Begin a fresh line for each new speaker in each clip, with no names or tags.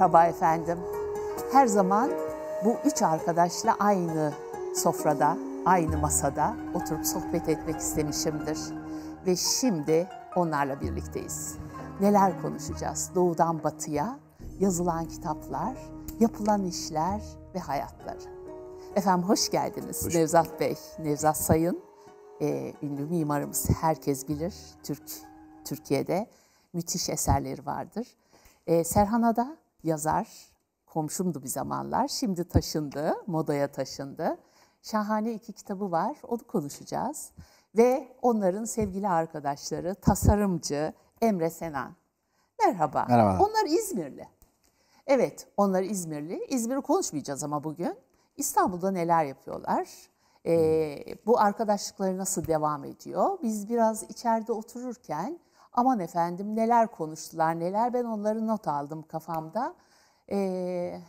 Merhaba efendim. Her zaman bu üç arkadaşla aynı sofrada, aynı masada oturup sohbet etmek istemişimdir. Ve şimdi onlarla birlikteyiz. Neler konuşacağız? Doğudan batıya, yazılan kitaplar, yapılan işler ve hayatları. Efendim hoş geldiniz hoş Nevzat Bey, Nevzat Sayın. Ee, ünlü mimarımız herkes bilir. Türk Türkiye'de müthiş eserleri vardır. Ee, Serhan'a da yazar, komşumdu bir zamanlar. Şimdi taşındı, modaya taşındı. Şahane iki kitabı var, onu konuşacağız. Ve onların sevgili arkadaşları, tasarımcı Emre Senan. Merhaba. Merhaba. Onlar İzmirli. Evet, onlar İzmirli. İzmir'i konuşmayacağız ama bugün. İstanbul'da neler yapıyorlar? Ee, bu arkadaşlıkları nasıl devam ediyor? Biz biraz içeride otururken Aman efendim neler konuştular neler ben onları not aldım kafamda. Ee,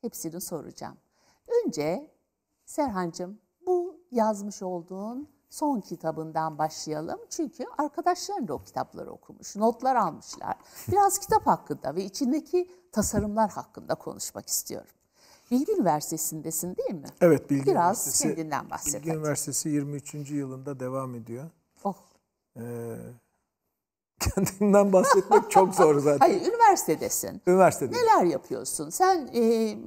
hepsini soracağım. Önce Serhancığım bu yazmış olduğun son kitabından başlayalım. Çünkü arkadaşların da o kitapları okumuş, notlar almışlar. Biraz kitap hakkında ve
içindeki
tasarımlar hakkında konuşmak istiyorum. Bilgi Üniversitesi'ndesin değil mi?
Evet, Bilgi Biraz Üniversitesi. Biraz kendinden bahset. Bilgi Üniversitesi 23. yılında devam ediyor. Oh. Ee, Kendimden bahsetmek çok zor zaten. Hayır,
üniversitedesin.
Üniversitede. Neler yapıyorsun?
Sen e,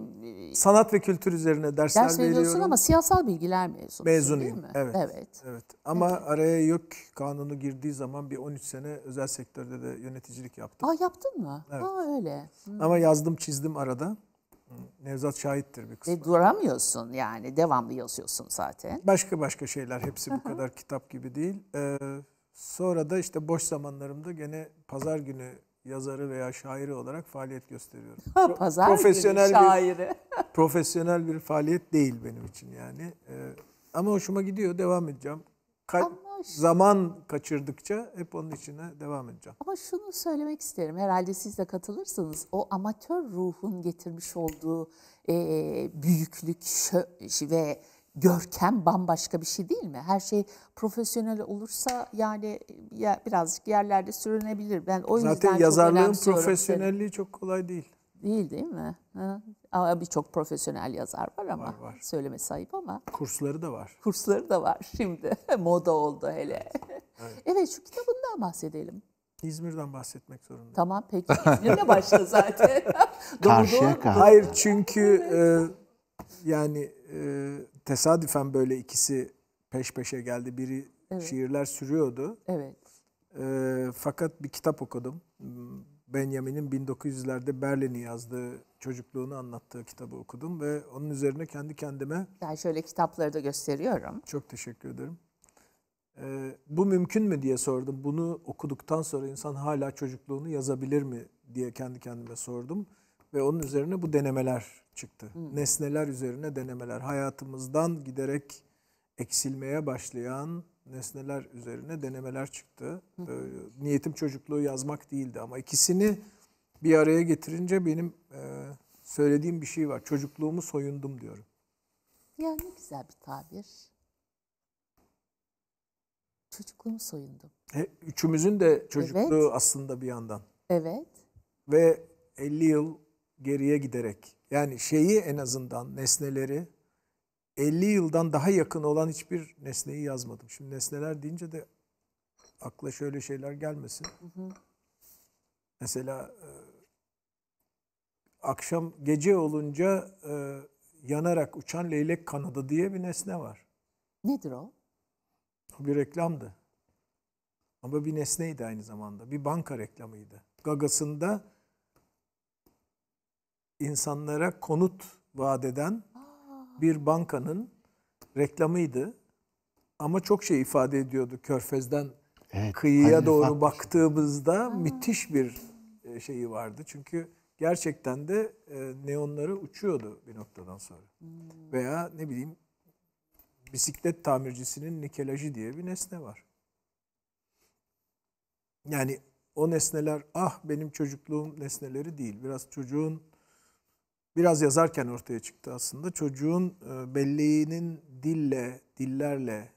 sanat ve kültür üzerine dersler ders veriyorsun veriyorum. ama
siyasal bilgiler mezunusun Mezunuyum. değil mi? Evet. Evet.
evet. Ama evet. araya yok kanunu girdiği zaman bir 13 sene özel sektörde de yöneticilik yaptım. Aa yaptın mı? Evet. Aa
öyle. Hı. Ama
yazdım, çizdim arada. Nevzat şahittir bir kısmı. Ve duramıyorsun yani devamlı yazıyorsun zaten. Başka başka şeyler hepsi bu kadar kitap gibi değil. Ee, Sonra da işte boş zamanlarımda gene pazar günü yazarı veya şairi olarak faaliyet gösteriyorum. pazar profesyonel günü şairi. Bir, profesyonel bir faaliyet değil benim için yani. Ee, ama hoşuma gidiyor, devam edeceğim. Ka- zaman kaçırdıkça hep onun içine devam edeceğim.
Ama şunu söylemek isterim, herhalde siz de katılırsınız. O amatör ruhun getirmiş olduğu e, e büyüklük ve görkem bambaşka bir şey değil mi? Her şey profesyonel olursa yani e, ya birazcık yerlerde sürünebilir. Ben o yüzden Zaten yazarlığın çok profesyonelliği seni. çok kolay değil. Değil değil mi? Ha? Ama birçok profesyonel yazar var ama var, var. söylemesi ayıp ama.
Kursları da var.
Kursları da var şimdi. Moda oldu hele. Evet. evet şu kitabından bahsedelim.
İzmir'den bahsetmek zorundayım.
Tamam peki. İzmir'le başla zaten. Karşıya karşı. Hayır
çünkü e, yani e, tesadüfen böyle ikisi peş peşe geldi. Biri evet. şiirler sürüyordu. Evet. E, fakat bir kitap okudum. Benjamin'in 1900'lerde Berlin'i yazdığı, çocukluğunu anlattığı kitabı okudum ve onun üzerine kendi kendime...
Yani şöyle kitapları da gösteriyorum.
Çok teşekkür ederim. E, bu mümkün mü diye sordum. Bunu okuduktan sonra insan hala çocukluğunu yazabilir mi diye kendi kendime sordum. Ve onun üzerine bu denemeler çıktı. Hı. Nesneler üzerine denemeler. Hayatımızdan giderek eksilmeye başlayan nesneler üzerine denemeler çıktı. Hı. niyetim çocukluğu yazmak değildi ama ikisini bir araya getirince benim e, söylediğim bir şey var. Çocukluğumu soyundum diyorum.
Ya ne güzel bir tabir. Çocukluğumu
soyundum. E, üçümüzün de çocukluğu evet. aslında bir yandan. Evet. Ve 50 yıl geriye giderek yani şeyi en azından nesneleri 50 yıldan daha yakın olan hiçbir nesneyi yazmadım. Şimdi nesneler deyince de akla şöyle şeyler gelmesin. Hı hı. Mesela e, akşam gece olunca e, yanarak uçan leylek kanadı diye bir nesne var. Nedir o? O bir reklamdı. Ama bir nesneydi aynı zamanda. Bir banka reklamıydı. Gagasında insanlara konut vaat eden bir bankanın reklamıydı. Ama çok şey ifade ediyordu Körfez'den evet, kıyıya doğru farklı. baktığımızda Aa. müthiş bir e, şeyi vardı. Çünkü gerçekten de e, neonları uçuyordu bir noktadan sonra. Hmm. Veya ne bileyim bisiklet tamircisinin nikelajı diye bir nesne var. Yani o nesneler ah benim çocukluğum nesneleri değil. Biraz çocuğun biraz yazarken ortaya çıktı aslında. Çocuğun e, belleğinin dille, dillerle,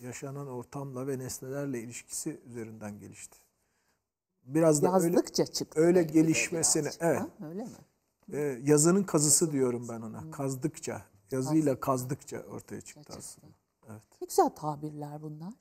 yaşanan ortamla ve nesnelerle ilişkisi üzerinden gelişti. Biraz da Yazdıkça öyle, çıktı. Öyle gelişmesini, birazcık, evet. Ha, öyle mi? Ee, yazının kazısı diyorum ben ona. Kazdıkça, yazıyla kazdıkça ortaya çıktı aslında. Evet.
Ne güzel tabirler bunlar.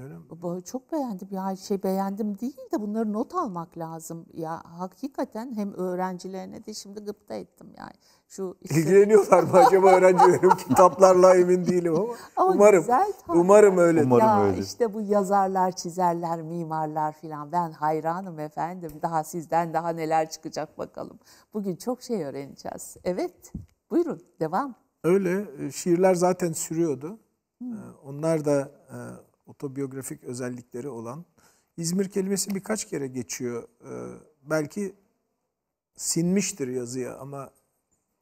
Öyle mi? Çok beğendim. Ya şey beğendim değil de bunları not almak lazım. Ya hakikaten hem öğrencilerine de şimdi gıpta ettim yani. Şu işte-
İlgileniyorlar mı acaba öğrencilerim kitaplarla emin değilim ama, Ama umarım güzel umarım öyle. Umarım. ya öyledir.
işte bu yazarlar, çizerler, mimarlar filan ben hayranım efendim. Daha sizden daha neler çıkacak bakalım. Bugün çok şey öğreneceğiz. Evet. Buyurun devam.
Öyle e, şiirler zaten sürüyordu. E, Onlar da e, otobiyografik özellikleri olan. İzmir kelimesi birkaç kere geçiyor. Ee, belki sinmiştir yazıya ama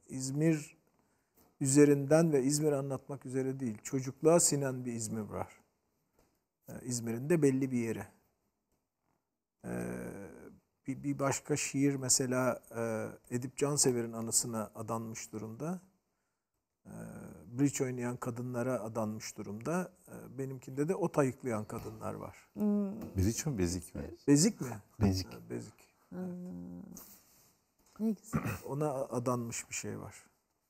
İzmir üzerinden ve İzmir anlatmak üzere değil. Çocukluğa sinen bir İzmir var. Yani ee, İzmir'in de belli bir yeri. Ee, bir, başka şiir mesela e, Edip Cansever'in anısına adanmış durumda bridge oynayan kadınlara adanmış durumda. Ee, benimkinde de ot ayıklayan kadınlar var.
Hmm. Bridge mi bezik mi? Bezik mi?
Bezik. Ee, bezik.
Hmm.
Ne güzel. Ona adanmış bir şey var.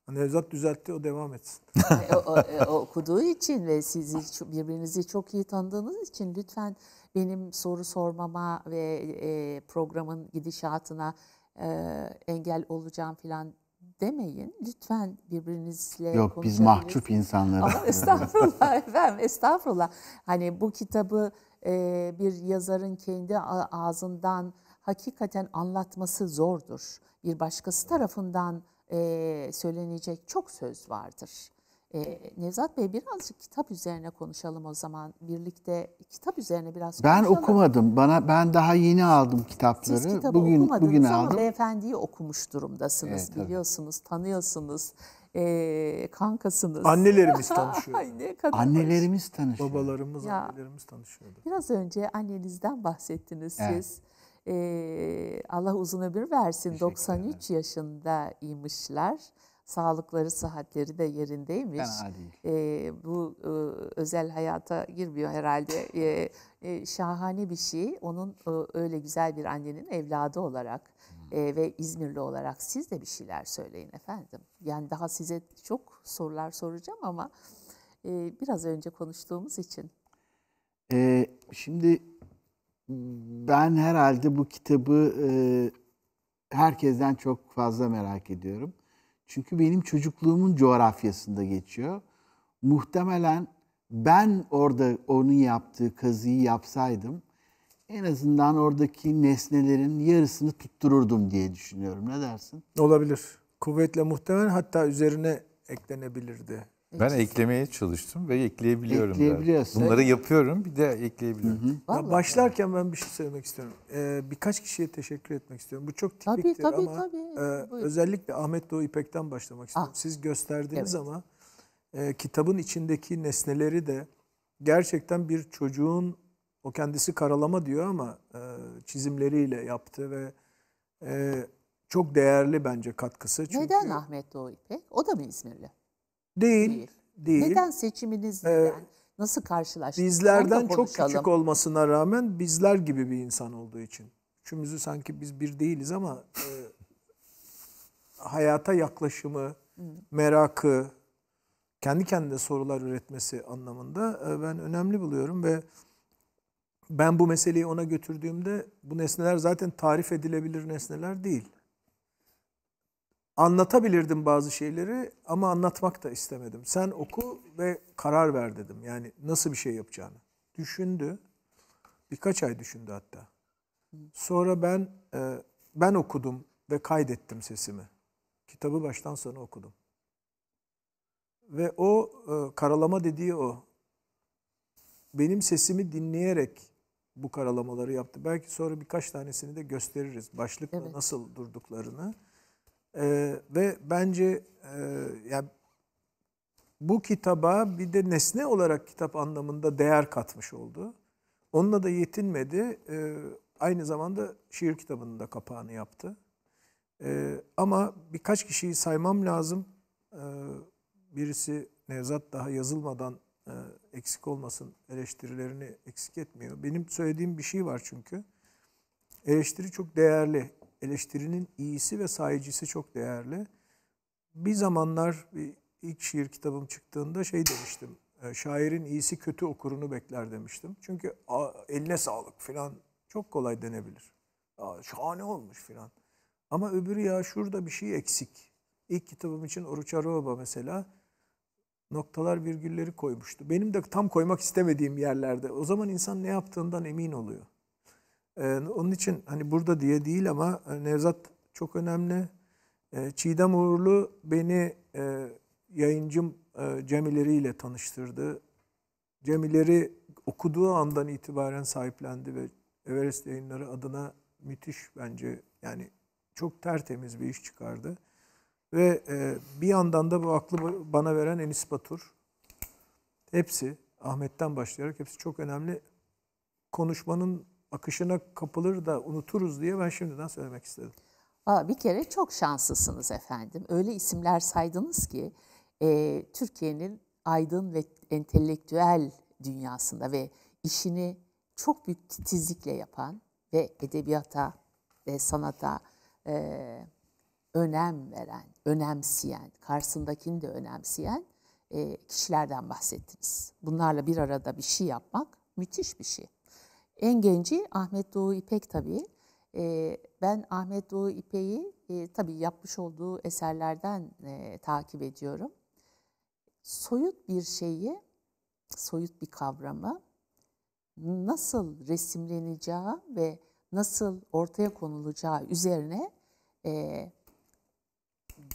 Nevzat düzeltti o devam etsin. E, o, o, e, o, okuduğu
için ve sizi birbirinizi çok iyi tanıdığınız için lütfen benim soru sormama ve e, programın gidişatına e, engel olacağım filan demeyin. Lütfen birbirinizle Yok biz mahcup
insanları. Ama estağfurullah
efendim estağfurullah. Hani bu kitabı e, bir yazarın kendi ağzından hakikaten anlatması zordur. Bir başkası tarafından e, söylenecek çok söz vardır. E, Nevzat Bey birazcık kitap üzerine konuşalım o zaman. Birlikte kitap üzerine biraz ben konuşalım. Ben okumadım.
Bana ben daha yeni aldım kitapları. Siz kitabı bugün bugün
ama aldım. beyefendiyi
okumuş durumdasınız. Evet,
biliyorsunuz, tabii. tanıyorsunuz. E, kankasınız. Annelerimiz tanışıyor. ne kadar Annelerimiz
tanışıyor. Babalarımız, ya, annelerimiz tanışıyordu.
Biraz önce annenizden bahsettiniz evet. siz. E, ee, Allah uzun ömür versin. 93 yaşındaymışlar sağlıkları, sıhhatleri de yerindeymiş. Fena değil. E, bu e, özel hayata girmiyor herhalde. E, e, şahane bir şey. Onun e, öyle güzel bir annenin evladı olarak hmm. e, ve İzmirli olarak siz de bir şeyler söyleyin efendim. Yani daha size çok sorular soracağım ama e, biraz önce konuştuğumuz için.
E, şimdi ben herhalde bu kitabı e, herkesten çok fazla merak ediyorum. Çünkü benim çocukluğumun coğrafyasında geçiyor. Muhtemelen ben orada onun yaptığı kazıyı yapsaydım en azından oradaki nesnelerin yarısını tuttururdum
diye düşünüyorum. Ne
dersin? Olabilir. Kuvvetle muhtemelen hatta üzerine eklenebilirdi ben eklemeye
çalıştım ve ekleyebiliyorum. Ekleyebiliyorsun. Bunları yapıyorum bir de ekleyebiliyorum. Hı hı. Ya
başlarken ben bir şey söylemek istiyorum. Ee, birkaç kişiye teşekkür etmek istiyorum. Bu çok tipiktir tabii, tabii, ama tabii. E, özellikle Ahmet Doğu İpek'ten başlamak istiyorum. Ah. Siz gösterdiğiniz evet. ama e, kitabın içindeki nesneleri de gerçekten bir çocuğun o kendisi karalama diyor ama e, çizimleriyle yaptı ve e, çok değerli bence katkısı. Çünkü... Neden Ahmet
Doğu İpek? O da mı İzmirli?
Değil. Değil. değil. Neden
seçiminizden? Ee, Nasıl karşılaştık? Bizlerden çok küçük
olmasına rağmen bizler gibi bir insan olduğu için. Üçümüzü sanki biz bir değiliz ama e, hayata yaklaşımı, hmm. merakı, kendi kendine sorular üretmesi anlamında e, ben önemli buluyorum ve ben bu meseleyi ona götürdüğümde bu nesneler zaten tarif edilebilir nesneler değil anlatabilirdim bazı şeyleri ama anlatmak da istemedim. Sen oku ve karar ver dedim. Yani nasıl bir şey yapacağını. Düşündü. Birkaç ay düşündü hatta. Sonra ben e, ben okudum ve kaydettim sesimi. Kitabı baştan sona okudum. Ve o e, karalama dediği o. Benim sesimi dinleyerek bu karalamaları yaptı. Belki sonra birkaç tanesini de gösteririz. Başlıkla evet. nasıl durduklarını. Ee, ve bence e, yani bu kitaba bir de nesne olarak kitap anlamında değer katmış oldu. Onunla da yetinmedi. Ee, aynı zamanda şiir kitabının da kapağını yaptı. Ee, ama birkaç kişiyi saymam lazım. Ee, birisi Nevzat daha yazılmadan e, eksik olmasın eleştirilerini eksik etmiyor. Benim söylediğim bir şey var çünkü. Eleştiri çok değerli eleştirinin iyisi ve sayıcısı çok değerli. Bir zamanlar ilk şiir kitabım çıktığında şey demiştim. E, şairin iyisi kötü okurunu bekler demiştim. Çünkü eline sağlık filan çok kolay denebilir. Aa, şahane olmuş filan. Ama öbürü ya şurada bir şey eksik. İlk kitabım için Oruç Arıoba mesela noktalar virgülleri koymuştu. Benim de tam koymak istemediğim yerlerde. O zaman insan ne yaptığından emin oluyor. Ee, onun için hani burada diye değil ama e, Nevzat çok önemli. Ee, Çiğdem Uğurlu beni e, yayıncım e, Cemileri ile tanıştırdı. Cemileri okuduğu andan itibaren sahiplendi ve Everest yayınları adına müthiş bence yani çok tertemiz bir iş çıkardı. Ve bir yandan da bu aklı bana veren Enis Batur. Hepsi Ahmet'ten başlayarak hepsi çok önemli. Konuşmanın akışına kapılır da unuturuz diye ben şimdiden söylemek istedim.
Aa, bir kere çok şanslısınız efendim. Öyle isimler saydınız ki e, Türkiye'nin aydın ve entelektüel dünyasında ve işini çok büyük titizlikle yapan ve edebiyata ve sanata e, önem veren, önemseyen, karşısındakini de önemseyen e, kişilerden bahsettiniz. Bunlarla bir arada bir şey yapmak müthiş bir şey. En genci Ahmet Doğu İpek tabii. Ee, ben Ahmet Doğu İpek'i e, tabii yapmış olduğu eserlerden e, takip ediyorum. Soyut bir şeyi, soyut bir kavramı nasıl resimleneceği ve nasıl ortaya konulacağı üzerine e,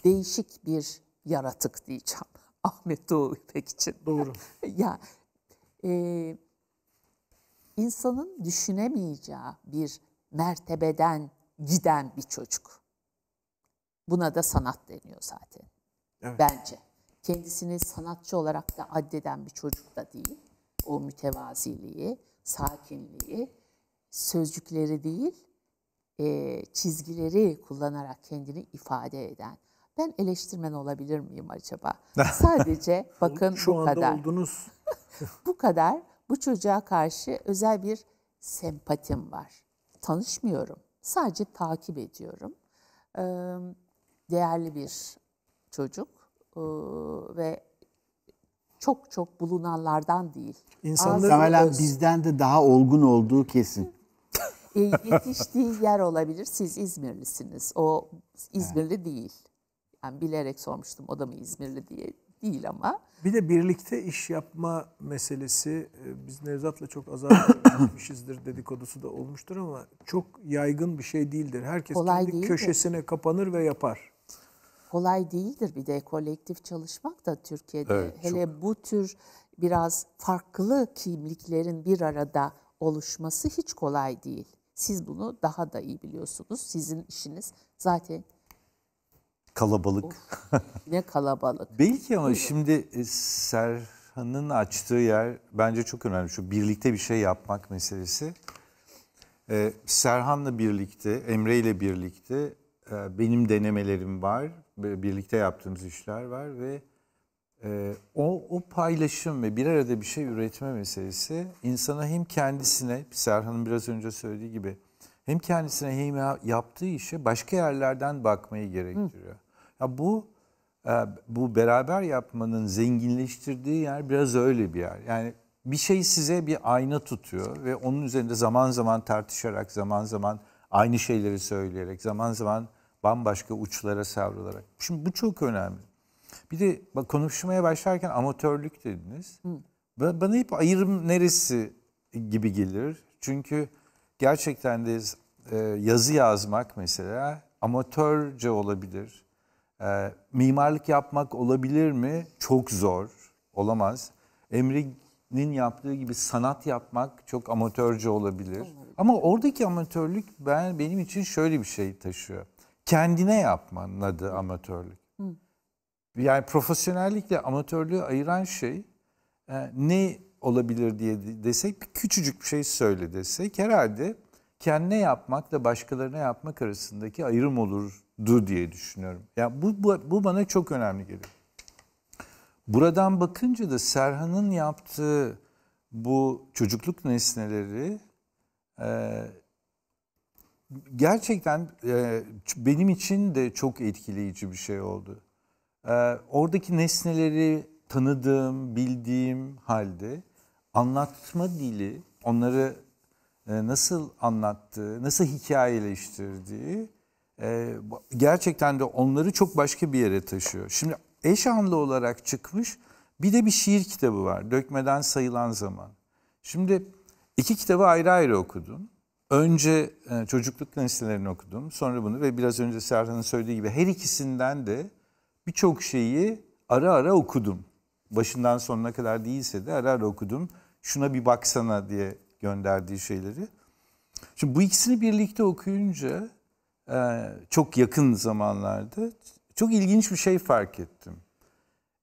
değişik bir yaratık diyeceğim. Ahmet Doğu İpek için. Doğru. ya e, insanın düşünemeyeceği bir mertebeden giden bir çocuk. Buna da sanat deniyor zaten. Evet. Bence. Kendisini sanatçı olarak da addeden bir çocuk da değil. O mütevaziliği, sakinliği, sözcükleri değil, e, çizgileri kullanarak kendini ifade eden. Ben eleştirmen olabilir miyim acaba? Sadece bakın Şu bu anda kadar. olduğunuz bu kadar bu çocuğa karşı özel bir sempatim var. Tanışmıyorum. Sadece takip ediyorum. Değerli bir çocuk ve çok çok bulunanlardan değil. İnsanlar temelen bizden
de daha olgun olduğu kesin.
E, yetiştiği yer olabilir. Siz İzmirlisiniz. O İzmirli evet. değil. Yani bilerek sormuştum o da mı İzmirli diye
değil ama. Bir de birlikte iş yapma meselesi e, biz Nevzat'la çok azar etmişizdir dedikodusu da olmuştur ama çok yaygın bir şey değildir. Herkes Kolay kendi köşesine mi? kapanır ve yapar. Kolay
değildir bir de kolektif
çalışmak da
Türkiye'de evet, hele çok. bu tür biraz farklı kimliklerin bir arada oluşması hiç kolay değil. Siz bunu daha da iyi biliyorsunuz. Sizin işiniz zaten
Kalabalık. Of,
ne kalabalık.
Belki ama şimdi e, Serhan'ın açtığı yer bence çok önemli. Şu birlikte bir şey yapmak meselesi. E, Serhan'la birlikte, Emre ile birlikte e, benim denemelerim var. Birlikte yaptığımız işler var ve o, o paylaşım ve bir arada bir şey üretme meselesi insana hem kendisine, Serhan'ın biraz önce söylediği gibi hem kendisine hem yaptığı işe başka yerlerden bakmayı gerektiriyor. Hı. Ya bu e, bu beraber yapmanın zenginleştirdiği yer biraz öyle bir yer. Yani bir şey size bir ayna tutuyor ve onun üzerinde zaman zaman tartışarak, zaman zaman aynı şeyleri söyleyerek, zaman zaman bambaşka uçlara savrularak. Şimdi bu çok önemli. Bir de bak konuşmaya başlarken amatörlük dediniz. Hı. Bana hep ayırım neresi gibi gelir. Çünkü gerçekten de e, yazı yazmak mesela amatörce olabilir e, mimarlık yapmak olabilir mi? Çok zor. Olamaz. Emre'nin yaptığı gibi sanat yapmak çok amatörce olabilir. Ama oradaki amatörlük ben benim için şöyle bir şey taşıyor. Kendine yapmanın adı amatörlük. Hı. Yani profesyonellikle amatörlüğü ayıran şey e, ne olabilir diye desek bir küçücük bir şey söyle desek herhalde kendine yapmakla başkalarına yapmak arasındaki ayrım olur du diye düşünüyorum. Ya yani bu, bu bu bana çok önemli geliyor. Buradan bakınca da Serhan'ın yaptığı bu çocukluk nesneleri e, gerçekten e, benim için de çok etkileyici bir şey oldu. E, oradaki nesneleri tanıdığım, bildiğim halde anlatma dili, onları e, nasıl anlattığı, nasıl hikayeleştirdiği ee, gerçekten de onları çok başka bir yere taşıyor. Şimdi eş anlı olarak çıkmış bir de bir şiir kitabı var. Dökmeden sayılan zaman. Şimdi iki kitabı ayrı ayrı okudum. Önce e, çocukluk nesnelerini okudum. Sonra bunu ve biraz önce Serhan'ın söylediği gibi her ikisinden de birçok şeyi ara ara okudum. Başından sonuna kadar değilse de ara ara okudum. Şuna bir baksana diye gönderdiği şeyleri. Şimdi bu ikisini birlikte okuyunca ee, çok yakın zamanlarda çok ilginç bir şey fark ettim.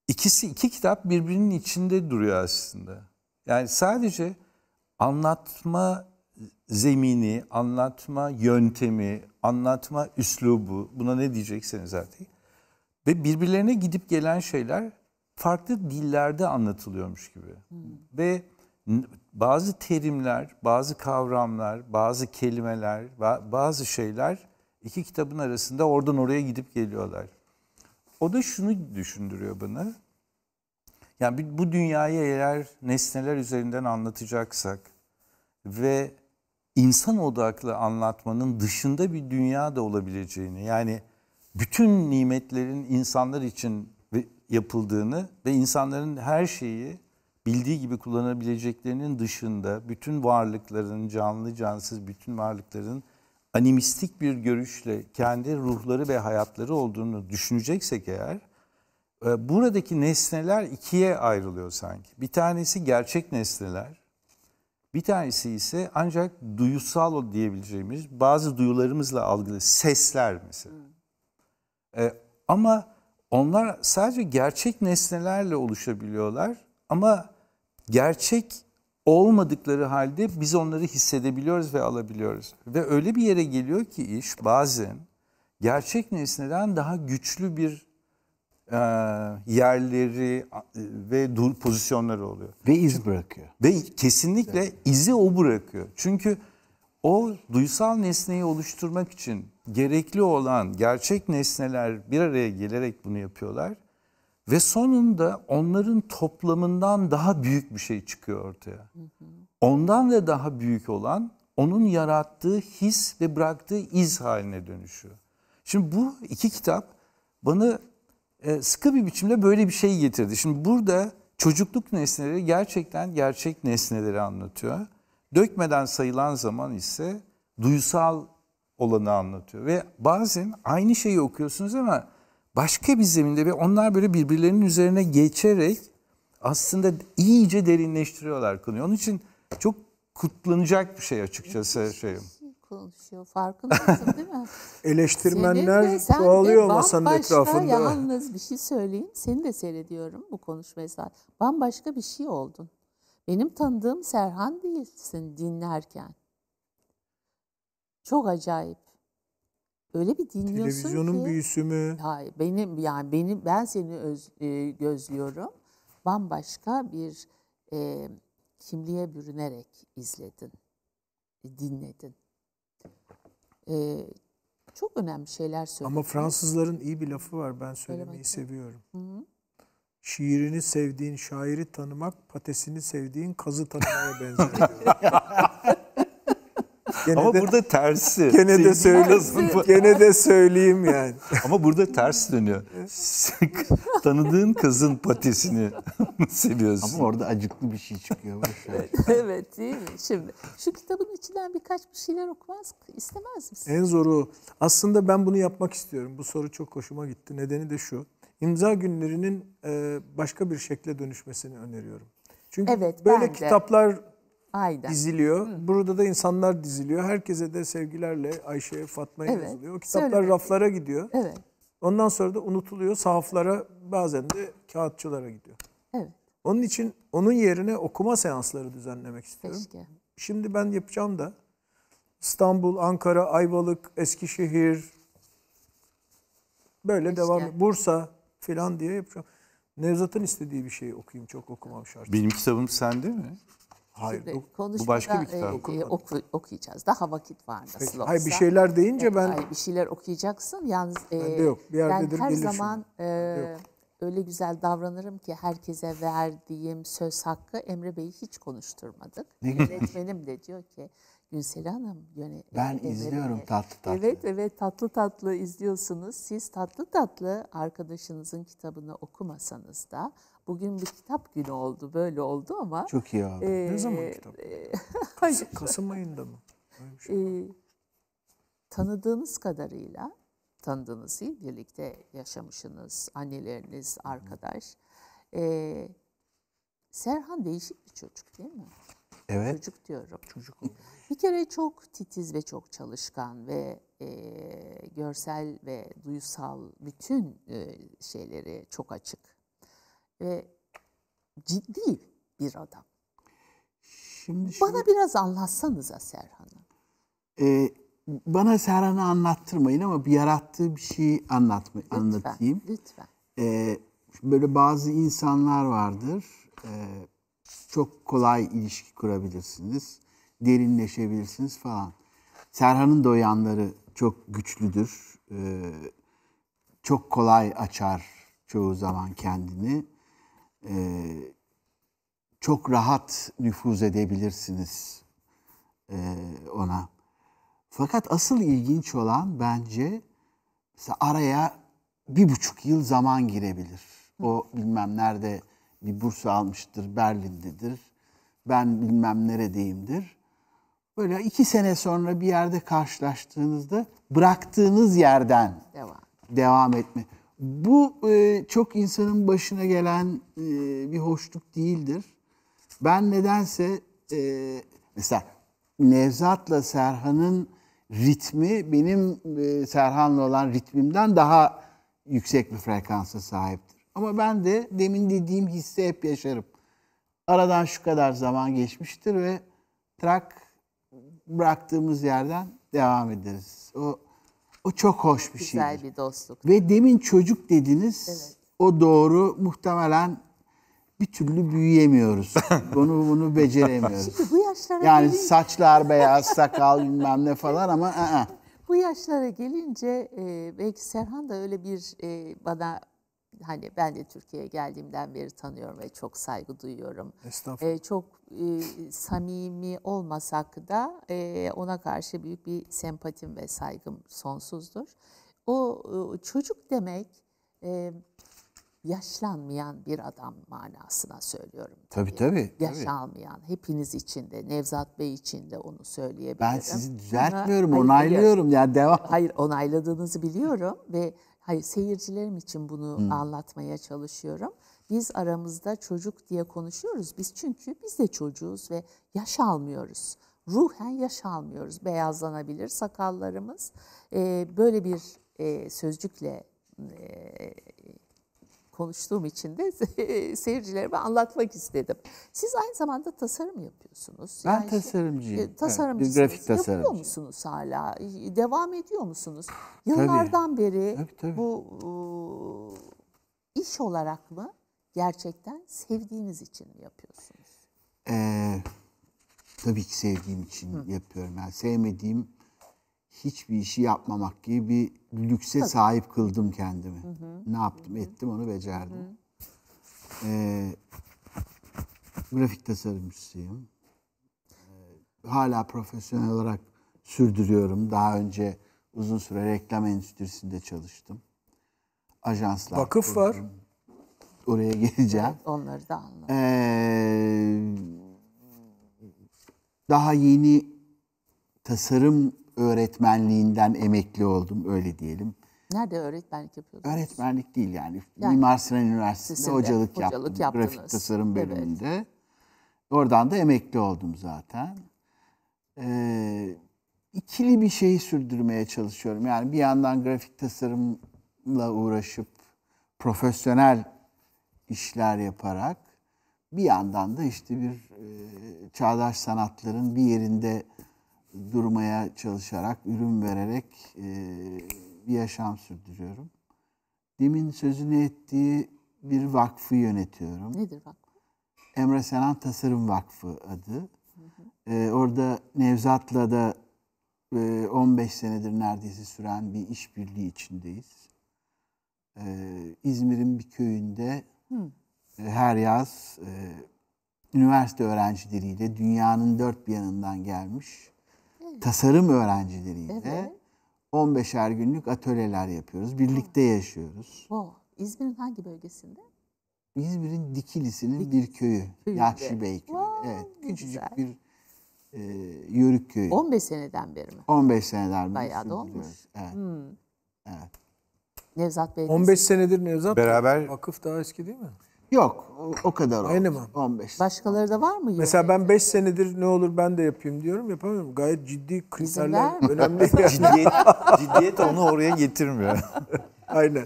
İkisi iki kitap birbirinin içinde duruyor aslında. Yani sadece anlatma zemini, anlatma yöntemi, anlatma üslubu, buna ne diyecekseniz zaten Ve birbirlerine gidip gelen şeyler farklı dillerde anlatılıyormuş gibi. Hmm. Ve bazı terimler, bazı kavramlar, bazı kelimeler, bazı şeyler İki kitabın arasında oradan oraya gidip geliyorlar. O da şunu düşündürüyor bana. Yani bu dünyayı eğer nesneler üzerinden anlatacaksak ve insan odaklı anlatmanın dışında bir dünya da olabileceğini yani bütün nimetlerin insanlar için yapıldığını ve insanların her şeyi bildiği gibi kullanabileceklerinin dışında bütün varlıkların canlı cansız bütün varlıkların animistik bir görüşle kendi ruhları ve hayatları olduğunu düşüneceksek eğer e, buradaki nesneler ikiye ayrılıyor sanki. Bir tanesi gerçek nesneler, bir tanesi ise ancak duyusal diyebileceğimiz bazı duyularımızla algılı sesler mesela. E, ama onlar sadece gerçek nesnelerle oluşabiliyorlar ama gerçek olmadıkları halde biz onları hissedebiliyoruz ve alabiliyoruz. Ve öyle bir yere geliyor ki iş bazen gerçek nesneden daha güçlü bir e, yerleri ve dur, pozisyonları oluyor. Ve iz bırakıyor. Ve kesinlikle evet. izi o bırakıyor. Çünkü o duysal nesneyi oluşturmak için gerekli olan gerçek nesneler bir araya gelerek bunu yapıyorlar. Ve sonunda onların toplamından daha büyük bir şey çıkıyor ortaya. Ondan ve daha büyük olan onun yarattığı his ve bıraktığı iz haline dönüşüyor. Şimdi bu iki kitap bana e, sıkı bir biçimde böyle bir şey getirdi. Şimdi burada çocukluk nesneleri gerçekten gerçek nesneleri anlatıyor. Dökmeden sayılan zaman ise duysal olanı anlatıyor. Ve bazen aynı şeyi okuyorsunuz ama başka bir zeminde ve onlar böyle birbirlerinin üzerine geçerek aslında iyice derinleştiriyorlar konuyu. Onun için çok kutlanacak bir şey açıkçası şeyim şey
konuşuyor. Farkındasın değil mi?
Eleştirmenler Senin de, sen çoğalıyor masanın etrafında.
Yalnız bir şey söyleyeyim. Seni de seyrediyorum bu konuşma esnasında. Bambaşka bir şey oldun. Benim tanıdığım Serhan değilsin dinlerken. Çok acayip öyle bir dinliyorsun Televizyonun ki. büyüsü mü? Hayır benim yani beni ben seni öz, e, gözlüyorum. Bambaşka bir e, kimliğe bürünerek izledin,
dinledin. E,
çok önemli şeyler
söylüyorsun. Ama Fransızların iyi bir lafı var ben söylemeyi seviyorum. Hı-hı. Şiirini sevdiğin şairi tanımak, patesini sevdiğin kazı tanımaya benzer. Gene Ama de, burada tersi. Gene de söyleyeyim. gene de söyleyeyim
yani. Ama burada ters dönüyor. Tanıdığın kızın patisini seviyorsun. Ama orada acıklı bir şey çıkıyor.
evet değil mi? Şimdi şu kitabın içinden birkaç bir şeyler okumaz istemez misin? En
zoru. Aslında ben bunu yapmak istiyorum. Bu soru çok hoşuma gitti. Nedeni de şu. İmza günlerinin başka bir şekle dönüşmesini öneriyorum. Çünkü evet, böyle kitaplar
Ayda. diziliyor.
Hı. Burada da insanlar diziliyor. Herkese de sevgilerle Ayşe, Fatma'ya evet. yazılıyor. O kitaplar Öyle raflara gidiyor. Evet. Ondan sonra da unutuluyor. Sahaflara bazen de kağıtçılara gidiyor. Evet. Onun için onun yerine okuma seansları düzenlemek istiyorum. Keşke. Şimdi ben yapacağım da İstanbul, Ankara, Ayvalık, Eskişehir böyle Keşke. devam Bursa filan diye yapacağım. Nevzat'ın istediği
bir şeyi okuyayım çok okumam şart. Benim kitabım sende mi? Hayır, Şimdi bu, bu başka bir kitap. E, e oku, okuyacağız. Daha vakit var nasıl
olsa. Hayır bir şeyler deyince evet, ben... Hayır, bir şeyler okuyacaksın. Yalnız e, ben, yok, bir ben her gelirsin. zaman e, öyle güzel davranırım ki herkese verdiğim söz hakkı Emre Bey'i hiç konuşturmadık. Ne Yönetmenim de diyor ki Günsel Hanım. Yöne, ben Emre izliyorum
Bey'i. tatlı tatlı.
Evet evet tatlı tatlı izliyorsunuz. Siz tatlı tatlı arkadaşınızın kitabını okumasanız da Bugün bir kitap günü oldu, böyle oldu ama. Çok iyi abi. E, ne zaman kitap? E, Kasım, ayında mı? Şey e, tanıdığınız kadarıyla, tanıdığınız değil, birlikte yaşamışsınız, anneleriniz, arkadaş. E, Serhan değişik bir çocuk değil mi? Evet. Çocuk diyorum. Çocuk olmuş. bir kere çok titiz ve çok çalışkan ve e, görsel ve duysal bütün e, şeyleri çok açık ve ciddi bir adam. Şimdi, şimdi bana biraz anlatsanıza Serhan'ı.
E, bana Serhan'ı anlattırmayın ama bir yarattığı bir şeyi anlatma, lütfen, anlatayım. Lütfen. E, böyle bazı insanlar vardır. E, çok kolay ilişki kurabilirsiniz. Derinleşebilirsiniz falan. Serhan'ın doyanları çok güçlüdür. E, çok kolay açar çoğu zaman kendini e, çok rahat nüfuz edebilirsiniz e, ona. Fakat asıl ilginç olan bence mesela araya bir buçuk yıl zaman girebilir. O bilmem nerede bir burs almıştır, Berlin'dedir. Ben bilmem neredeyimdir. Böyle iki sene sonra bir yerde karşılaştığınızda bıraktığınız yerden devam, devam etme. Bu e, çok insanın başına gelen e, bir hoşluk değildir. Ben nedense e, mesela Nevzat'la Serhan'ın ritmi benim e, Serhan'la olan ritmimden daha yüksek bir frekansa sahiptir. Ama ben de demin dediğim hisse hep yaşarım. Aradan şu kadar zaman geçmiştir ve trak bıraktığımız yerden devam ederiz. O o çok hoş bir şey. Güzel
bir dostluk.
Ve demin çocuk dediniz. Evet. O doğru muhtemelen bir türlü büyüyemiyoruz. bunu bunu beceremiyoruz.
Şimdi bu yaşlara Yani gelince...
saçlar beyaz, sakal bilmem ne falan ama ı ı-ı. -ı.
Bu yaşlara gelince e, belki Serhan da öyle bir e, bana hani ben de Türkiye'ye geldiğimden beri tanıyorum ve çok saygı duyuyorum. Estağfurullah. E, çok e, samimi olmasak da e, ona karşı büyük bir sempatim ve saygım sonsuzdur. O e, çocuk demek e, yaşlanmayan bir adam manasına söylüyorum. Tabii tabii. tabii Yaş hepiniz için de Nevzat Bey için de onu söyleyebilirim. Ben sizi düzeltmiyorum, Ona, onaylıyorum. Hayır, yani devam. Hayır, onayladığınızı biliyorum ve Hayır, seyircilerim için bunu hmm. anlatmaya çalışıyorum. Biz aramızda çocuk diye konuşuyoruz. Biz çünkü biz de çocuğuz ve yaş almıyoruz. Ruhen yaş almıyoruz. Beyazlanabilir sakallarımız. Ee, böyle bir e, sözcükle e, konuştuğum için de seyircilerime anlatmak istedim. Siz aynı zamanda tasarım yapıyorsunuz. Ben yani şey, tasarımcıyım. Şey, tasarımcısınız. Evet, grafik tasarımcı. Yapıyor musunuz hala? Devam ediyor musunuz? Yıllardan tabii. beri tabii, tabii. bu e, iş olarak mı gerçekten sevdiğiniz için mi yapıyorsunuz?
Ee, tabii ki sevdiğim için Hı. yapıyorum. Yani sevmediğim hiçbir işi yapmamak gibi bir lükse Tabii. sahip kıldım kendimi. Hı hı. Ne yaptım hı hı. ettim onu becerdim. Ee, grafik tasarımcısıyım. Ee, hala profesyonel olarak sürdürüyorum. Daha önce uzun süre reklam endüstrisinde çalıştım. Ajanslar. Vakıf kurdum. var. Oraya geleceğim. Evet,
onları da anladım.
Ee, daha yeni tasarım öğretmenliğinden emekli oldum öyle diyelim.
Nerede öğretmenlik yapıyordunuz?
Öğretmenlik değil yani. yani Mimar Sinan Üniversitesi'nde hocalık, hocalık yaptım. Yaptınız. Grafik tasarım bölümünde. Evet. Oradan da emekli oldum zaten. Ee, ikili bir şeyi sürdürmeye çalışıyorum. Yani bir yandan grafik tasarımla uğraşıp profesyonel işler yaparak bir yandan da işte bir e, çağdaş sanatların bir yerinde durmaya çalışarak, ürün vererek e, bir yaşam sürdürüyorum. Dimin sözünü ettiği bir vakfı yönetiyorum. Nedir vakfı? Emre Senan Tasarım Vakfı adı. Hı hı. E, orada Nevzat'la da e, 15 senedir neredeyse süren bir işbirliği içindeyiz. E, İzmir'in bir köyünde hı. E, her yaz... E, üniversite öğrencileriyle dünyanın dört bir yanından gelmiş tasarım öğrencileriyle evet. 15'er günlük atölyeler yapıyoruz. Birlikte yaşıyoruz.
Oh. İzmir'in hangi bölgesinde?
İzmir'in Dikilisi'nin Dikilisi. bir köyü. Köyünde. Yahşi Bey köyü. Wow, evet. Küçücük güzel. bir e, yörük köyü. 15
seneden beri mi?
15 seneden beri. Bayağı da olmuş. Evet. Hmm. evet.
Nevzat Bey. 15
senedir Nevzat Beraber... Vakıf daha eski değil mi? Yok o, kadar oldu. Aynı mı? 15. Başkaları da var mı? Mesela ben 5 senedir ne olur ben de yapayım diyorum yapamıyorum. Gayet ciddi kriterler Bizim önemli. yani. ciddiyet,
ciddiyet onu oraya getirmiyor.
Aynen.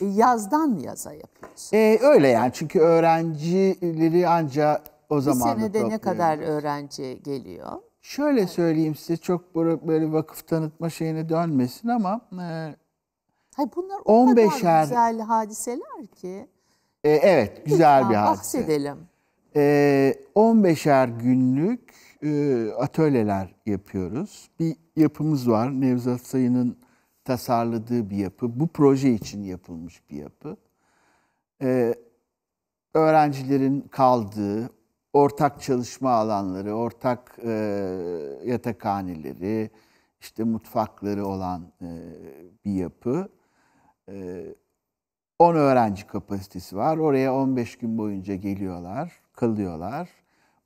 E, yazdan yaza yapıyoruz.
Ee, öyle yani çünkü öğrencileri ancak o zaman Bir senede ne kadar
öğrenci geliyor?
Şöyle söyleyeyim size çok böyle vakıf tanıtma şeyine dönmesin
ama e, Hayır bunlar o 15 kadar er... güzel hadiseler ki.
E, evet, güzel Lütfen bir hadise. Aksedelim. E, 15'er günlük e, atölyeler yapıyoruz. Bir yapımız var. Nevzat Sayın'ın tasarladığı bir yapı. Bu proje için yapılmış bir yapı. E, öğrencilerin kaldığı ortak çalışma alanları, ortak e, yatakhaneleri, işte mutfakları olan e, bir yapı. E, 10 öğrenci kapasitesi var. Oraya 15 gün boyunca geliyorlar, kalıyorlar.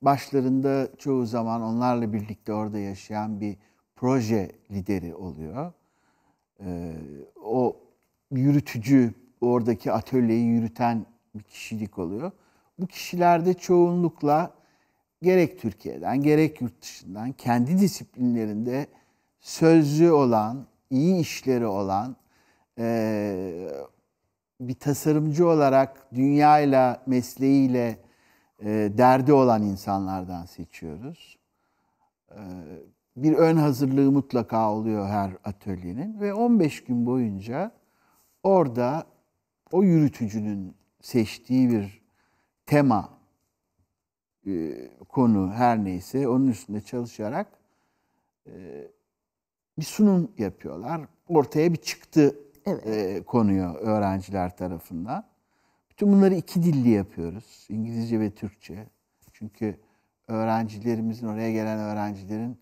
Başlarında çoğu zaman onlarla birlikte orada yaşayan bir proje lideri oluyor. Ee, o yürütücü, oradaki atölyeyi yürüten bir kişilik oluyor. Bu kişilerde çoğunlukla gerek Türkiye'den gerek yurt dışından kendi disiplinlerinde sözlü olan, iyi işleri olan, e, bir tasarımcı olarak dünyayla, mesleğiyle e, derdi olan insanlardan seçiyoruz. E, bir ön hazırlığı mutlaka oluyor her atölyenin ve 15 gün boyunca orada o yürütücünün seçtiği bir tema, e, konu her neyse onun üstünde çalışarak e, bir sunum yapıyorlar. Ortaya bir çıktı evet. e, konuyor öğrenciler tarafından. Bütün bunları iki dilli yapıyoruz. İngilizce ve Türkçe. Çünkü öğrencilerimizin, oraya gelen öğrencilerin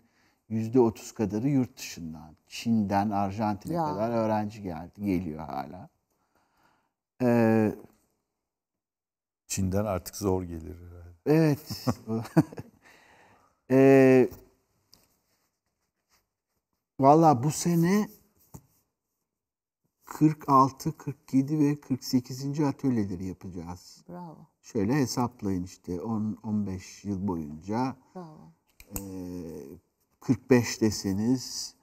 yüzde otuz kadarı yurt dışından. Çin'den, Arjantin'e kadar öğrenci geldi,
geliyor hala. Ee, Çin'den artık zor gelir herhalde. Evet. ee,
Valla bu sene 46, 47 ve 48. atölyeleri yapacağız. Bravo. Şöyle hesaplayın işte 10-15 yıl boyunca. Bravo. E, 45 deseniz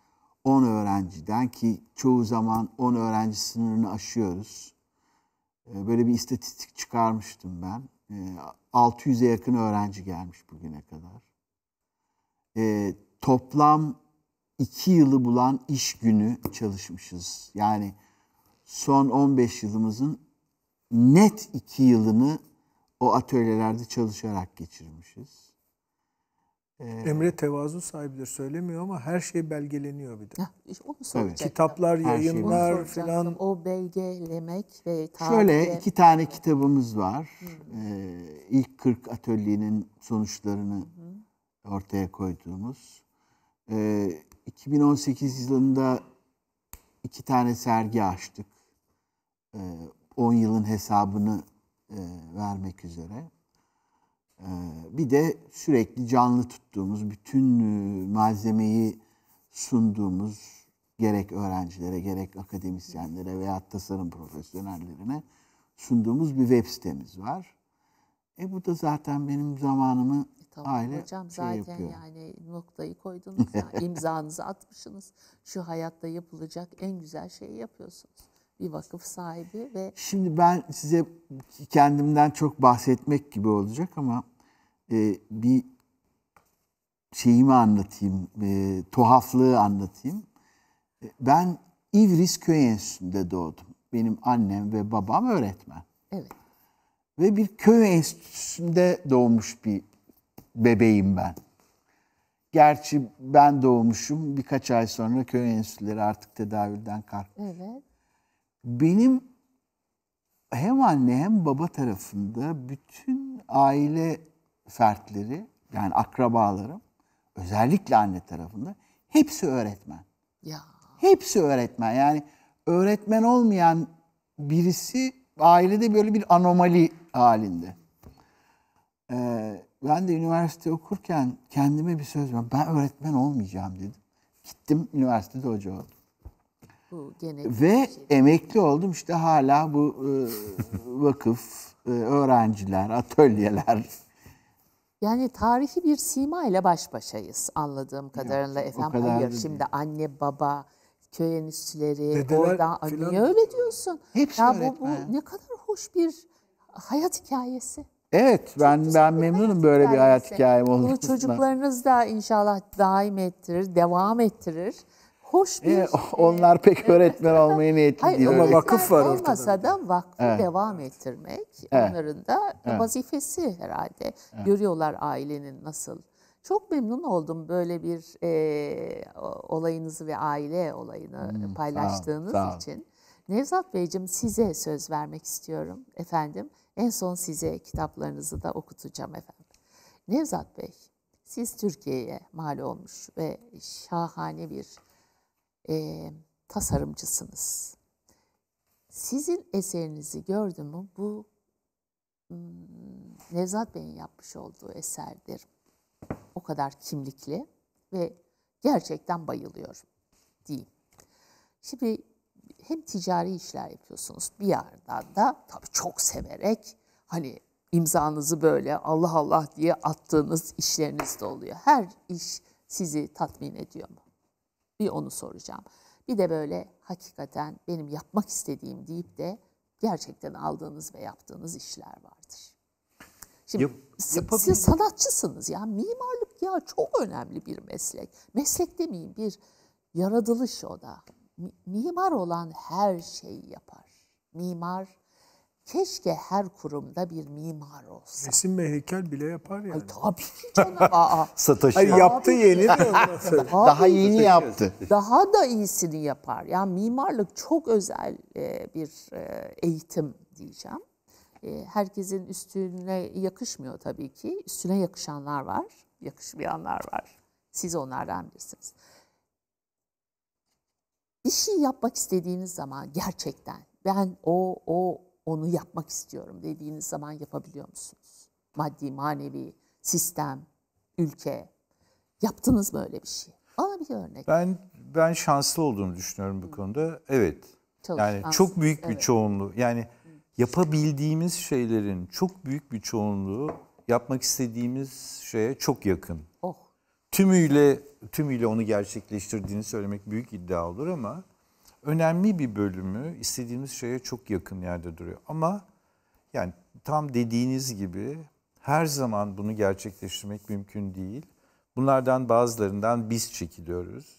10 öğrenciden ki çoğu zaman 10 öğrenci sınırını aşıyoruz. E, böyle bir istatistik çıkarmıştım ben. E, 600'e yakın öğrenci gelmiş bugüne kadar. E, toplam 2 yılı bulan iş günü çalışmışız. Yani son 15 yılımızın net 2 yılını o atölyelerde çalışarak geçirmişiz.
Ee, Emre tevazu sahibidir söylemiyor ama her şey belgeleniyor bir de. Heh, onu evet. Kitaplar, her şey yayınlar şey falan.
O belgelemek ve tarihe... Şöyle iki
tane kitabımız var. Hı. Hmm. Ee, ilk 40 atölyenin sonuçlarını Hı. Hmm. ortaya koyduğumuz. Ee, 2018 yılında iki tane sergi açtık. 10 ee, yılın hesabını e, vermek üzere. Ee, bir de sürekli canlı tuttuğumuz, bütün e, malzemeyi sunduğumuz gerek öğrencilere, gerek akademisyenlere veya tasarım profesyonellerine sunduğumuz bir web sitemiz var. E bu da zaten benim zamanımı e, tamam, aile hocam, şey zaten yapıyor.
yani noktayı koydunuz ya, imzanızı atmışsınız. Şu hayatta yapılacak en güzel şeyi yapıyorsunuz bir vakıf sahibi ve
Şimdi ben size kendimden çok bahsetmek gibi olacak ama e, bir şeyimi anlatayım, e, tuhaflığı anlatayım. E, ben İvris Köy Enstitüsü'nde doğdum. Benim annem ve babam öğretmen. Evet. Ve bir köy enstitüsünde doğmuş bir bebeğim ben. Gerçi ben doğmuşum. Birkaç ay sonra köy enstitüleri artık tedavülden kalktı. Evet benim hem anne hem baba tarafında bütün aile fertleri yani akrabalarım özellikle anne tarafında hepsi öğretmen. Ya. Hepsi öğretmen. Yani öğretmen olmayan birisi ailede böyle bir anomali halinde. Ee, ben de üniversite okurken kendime bir söz verdim. Ben öğretmen olmayacağım dedim. Gittim üniversitede hoca oldum
bu genetik Ve
şey. emekli oldum işte hala bu e, vakıf, e, öğrenciler, atölyeler.
Yani tarihi bir sima ile baş başayız anladığım kadarıyla evet, efendim. Kadar Hayır şimdi değil. anne baba, köy enstitüleri, Dedeler orada niye öyle diyorsun? Hepsi ya bu, bu ne kadar hoş bir hayat hikayesi.
Evet Çok ben ben memnunum böyle bir hayat hikayem olduğunu. Bunu çocuklarınız
da inşallah daim ettirir, devam ettirir
hoş bir... E, onlar pek öğretmen olmaya niyetli değil. Ama vakıf var ortada.
Olmasa da vakfı evet. devam ettirmek evet. onların da evet. vazifesi herhalde. Evet. Görüyorlar ailenin nasıl. Çok memnun oldum böyle bir e, olayınızı ve aile olayını hmm, paylaştığınız sağ ol, sağ ol. için. Nevzat Beyciğim size söz vermek istiyorum efendim. En son size kitaplarınızı da okutacağım efendim. Nevzat Bey, siz Türkiye'ye mal olmuş ve şahane bir e, tasarımcısınız. Sizin eserinizi gördüm mü bu hmm, Nevzat Bey'in yapmış olduğu eserdir. O kadar kimlikli ve gerçekten bayılıyorum diyeyim. Şimdi hem ticari işler yapıyorsunuz bir yandan da tabii çok severek hani imzanızı böyle Allah Allah diye attığınız işleriniz de oluyor. Her iş sizi tatmin ediyor mu? Bir onu soracağım. Bir de böyle hakikaten benim yapmak istediğim deyip de gerçekten aldığınız ve yaptığınız işler vardır. Şimdi Yap, siz sanatçısınız ya. Mimarlık ya çok önemli bir meslek. Meslek demeyeyim bir yaratılış o da. Mimar olan her şeyi yapar. Mimar Keşke her kurumda bir mimar olsa. Resim ve heykel bile yapar yani. Ay tabii ki canım. Aa. Sataşı. Ay, yaptı yeni de daha, daha yeni yaptı. Daha da iyisini yapar. Yani mimarlık çok özel e, bir e, eğitim diyeceğim. E, herkesin üstüne yakışmıyor tabii ki. Üstüne yakışanlar var, yakışmayanlar var. Siz onlardan birisiniz. Bir şey yapmak istediğiniz zaman gerçekten ben o o onu yapmak istiyorum dediğiniz zaman yapabiliyor musunuz? Maddi, manevi, sistem, ülke. Yaptınız mı öyle bir şey? Bana bir örnek.
Ben ben şanslı olduğumu düşünüyorum bu konuda. Evet. Çok yani şanslı. çok büyük evet. bir çoğunluğu yani yapabildiğimiz şeylerin çok büyük bir çoğunluğu yapmak istediğimiz şeye çok yakın. Oh. Tümüyle tümüyle onu gerçekleştirdiğini söylemek büyük iddia olur ama önemli bir bölümü istediğimiz şeye çok yakın yerde duruyor. Ama yani tam dediğiniz gibi her zaman bunu gerçekleştirmek mümkün değil. Bunlardan bazılarından biz çekiliyoruz.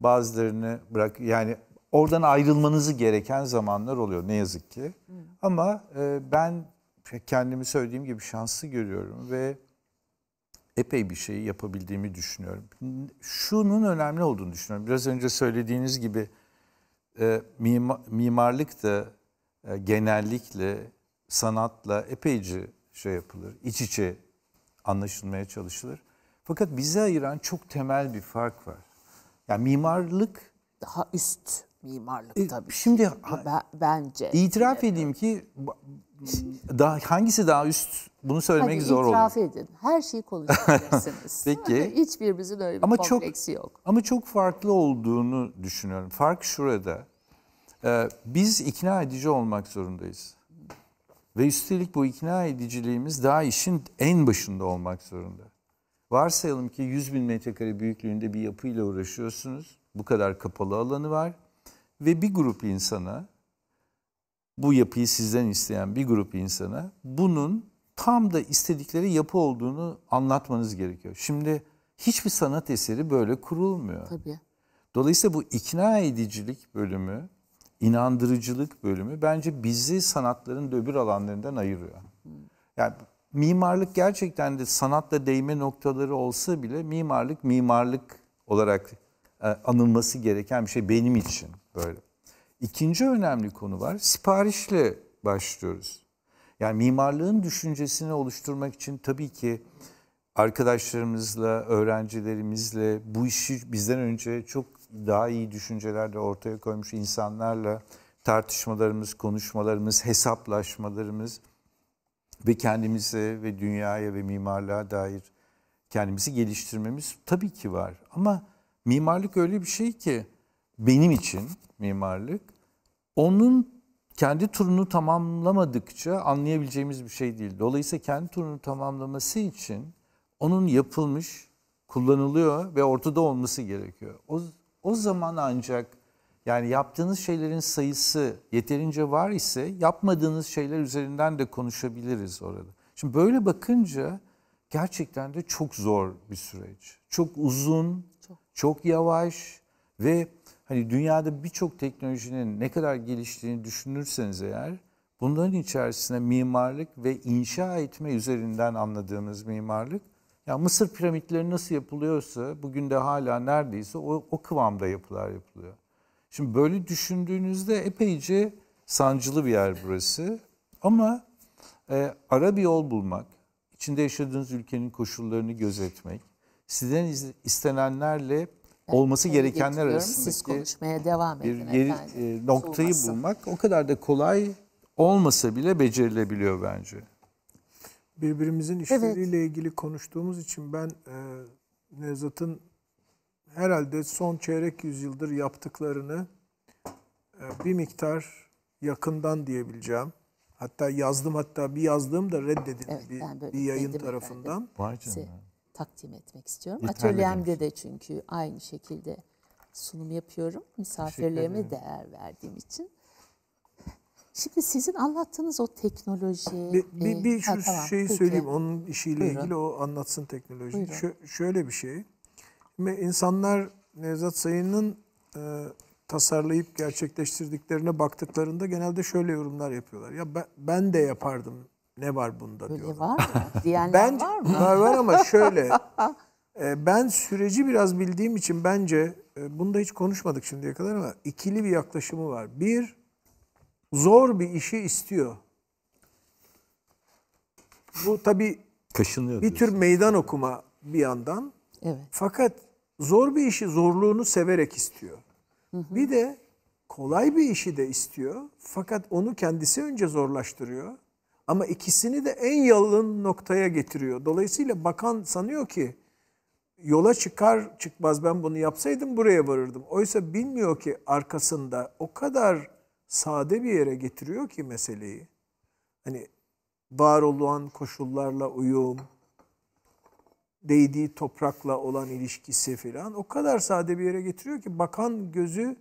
Bazılarını bırak yani oradan ayrılmanızı gereken zamanlar oluyor ne yazık ki. Hmm. Ama e, ben kendimi söylediğim gibi şanslı görüyorum ve epey bir şeyi yapabildiğimi düşünüyorum. Şunun önemli olduğunu düşünüyorum. Biraz önce söylediğiniz gibi e, mimarlık da e, genellikle sanatla epeyce şey yapılır, iç içe anlaşılmaya çalışılır. Fakat bizi ayıran çok temel bir fark var. Yani mimarlık daha üst mimarlık e, tabii. Şimdi
ben, bence itiraf evet.
edeyim ki daha hangisi daha üst bunu söylemek Hadi zor itiraf
olur. İtiraf edin. Her şeyi konuşabilirsiniz. Peki. Hiçbirimizin öyle bir ama kompleksi çok, yok.
Ama çok farklı olduğunu düşünüyorum. Fark şurada. Ee, biz ikna edici olmak zorundayız. Ve üstelik bu ikna ediciliğimiz daha işin en başında olmak zorunda. Varsayalım ki 100 bin metrekare büyüklüğünde bir yapıyla uğraşıyorsunuz. Bu kadar kapalı alanı var. Ve bir grup insana, bu yapıyı sizden isteyen bir grup insana bunun tam da istedikleri yapı olduğunu anlatmanız gerekiyor. Şimdi hiçbir sanat eseri böyle kurulmuyor. Tabii. Dolayısıyla bu ikna edicilik bölümü inandırıcılık bölümü bence bizi sanatların da alanlarından ayırıyor. Yani mimarlık gerçekten de sanatla değme noktaları olsa bile mimarlık mimarlık olarak e, anılması gereken bir şey benim için böyle. İkinci önemli konu var. Siparişle başlıyoruz. Yani mimarlığın düşüncesini oluşturmak için tabii ki arkadaşlarımızla, öğrencilerimizle bu işi bizden önce çok daha iyi düşünceler de ortaya koymuş insanlarla tartışmalarımız, konuşmalarımız, hesaplaşmalarımız ve kendimize ve dünyaya ve mimarlığa dair kendimizi geliştirmemiz tabii ki var. Ama mimarlık öyle bir şey ki benim için mimarlık onun kendi turunu tamamlamadıkça anlayabileceğimiz bir şey değil. Dolayısıyla kendi turunu tamamlaması için onun yapılmış, kullanılıyor ve ortada olması gerekiyor. O o zaman ancak yani yaptığınız şeylerin sayısı yeterince var ise yapmadığınız şeyler üzerinden de konuşabiliriz orada. Şimdi böyle bakınca gerçekten de çok zor bir süreç. Çok uzun, çok, çok yavaş ve hani dünyada birçok teknolojinin ne kadar geliştiğini düşünürseniz eğer bunların içerisinde mimarlık ve inşa etme üzerinden anladığımız mimarlık yani Mısır piramitleri nasıl yapılıyorsa bugün de hala neredeyse o, o kıvamda yapılar yapılıyor. Şimdi böyle düşündüğünüzde epeyce sancılı bir yer burası. Ama e, ara bir yol bulmak, içinde yaşadığınız ülkenin koşullarını gözetmek, sizden istenenlerle olması gerekenler arasındaki konuşmaya
devam edin yeri,
e, noktayı Olmasın. bulmak o kadar da kolay olmasa bile becerilebiliyor bence
birbirimizin işleriyle evet. ilgili konuştuğumuz için ben e, Nevzat'ın herhalde son çeyrek yüzyıldır yaptıklarını e, bir miktar yakından diyebileceğim. Hatta yazdım hatta bir yazdığım da reddedildi evet, bir, bir yayın tarafından. Vay
takdim etmek istiyorum. İthal Atölyemde edilmiş. de çünkü aynı şekilde sunum yapıyorum. Misafirlerime değer verdiğim için. Şimdi sizin anlattığınız o teknoloji... Bir, bir, bir e, şu tamam, şeyi peki. söyleyeyim onun
işiyle Buyurun. ilgili o anlatsın teknolojiyi. Şö şöyle bir şey. Şimdi insanlar Nevzat Sayın'ın e, tasarlayıp gerçekleştirdiklerine baktıklarında genelde şöyle yorumlar yapıyorlar. Ya ben, ben de yapardım. Ne var bunda Öyle diyorlar. Var mı? Diyenler ben, var mı? Var var ama şöyle. E, ben süreci biraz bildiğim için bence e, bunu hiç konuşmadık şimdiye kadar ama ikili bir yaklaşımı var. Bir, zor bir işi istiyor. Bu tabi bir tür meydan okuma bir yandan. Evet. Fakat zor bir işi zorluğunu severek istiyor. Hı hı. Bir de kolay bir işi de istiyor. Fakat onu kendisi önce zorlaştırıyor. Ama ikisini de en yalın noktaya getiriyor. Dolayısıyla bakan sanıyor ki yola çıkar çıkmaz ben bunu yapsaydım buraya varırdım. Oysa bilmiyor ki arkasında o kadar sade bir yere getiriyor ki meseleyi. Hani var olan koşullarla uyum, değdiği toprakla olan ilişkisi filan o kadar sade bir yere getiriyor ki bakan gözü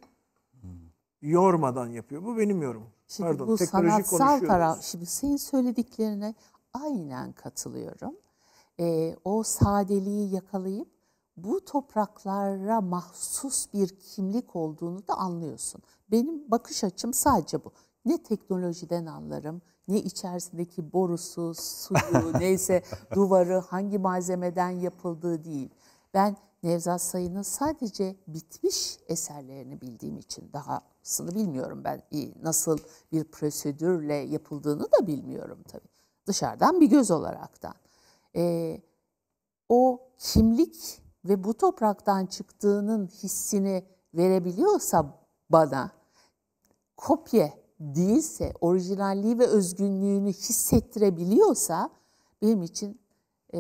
yormadan yapıyor. Bu benim yorumum. Şimdi Pardon, bu sanatsal taraf,
şimdi senin söylediklerine aynen katılıyorum. Ee, o sadeliği yakalayıp bu topraklara mahsus bir kimlik olduğunu da anlıyorsun. Benim bakış açım sadece bu. Ne teknolojiden anlarım, ne içerisindeki borusu, suyu, neyse duvarı hangi malzemeden yapıldığı değil. Ben Nevzat Sayın'ın sadece bitmiş eserlerini bildiğim için dahasını bilmiyorum ben. Nasıl bir prosedürle yapıldığını da bilmiyorum tabii. Dışarıdan bir göz olaraktan. Ee, o kimlik ve bu topraktan çıktığının hissini verebiliyorsa bana kopya değilse, orijinalliği ve özgünlüğünü hissettirebiliyorsa benim için e,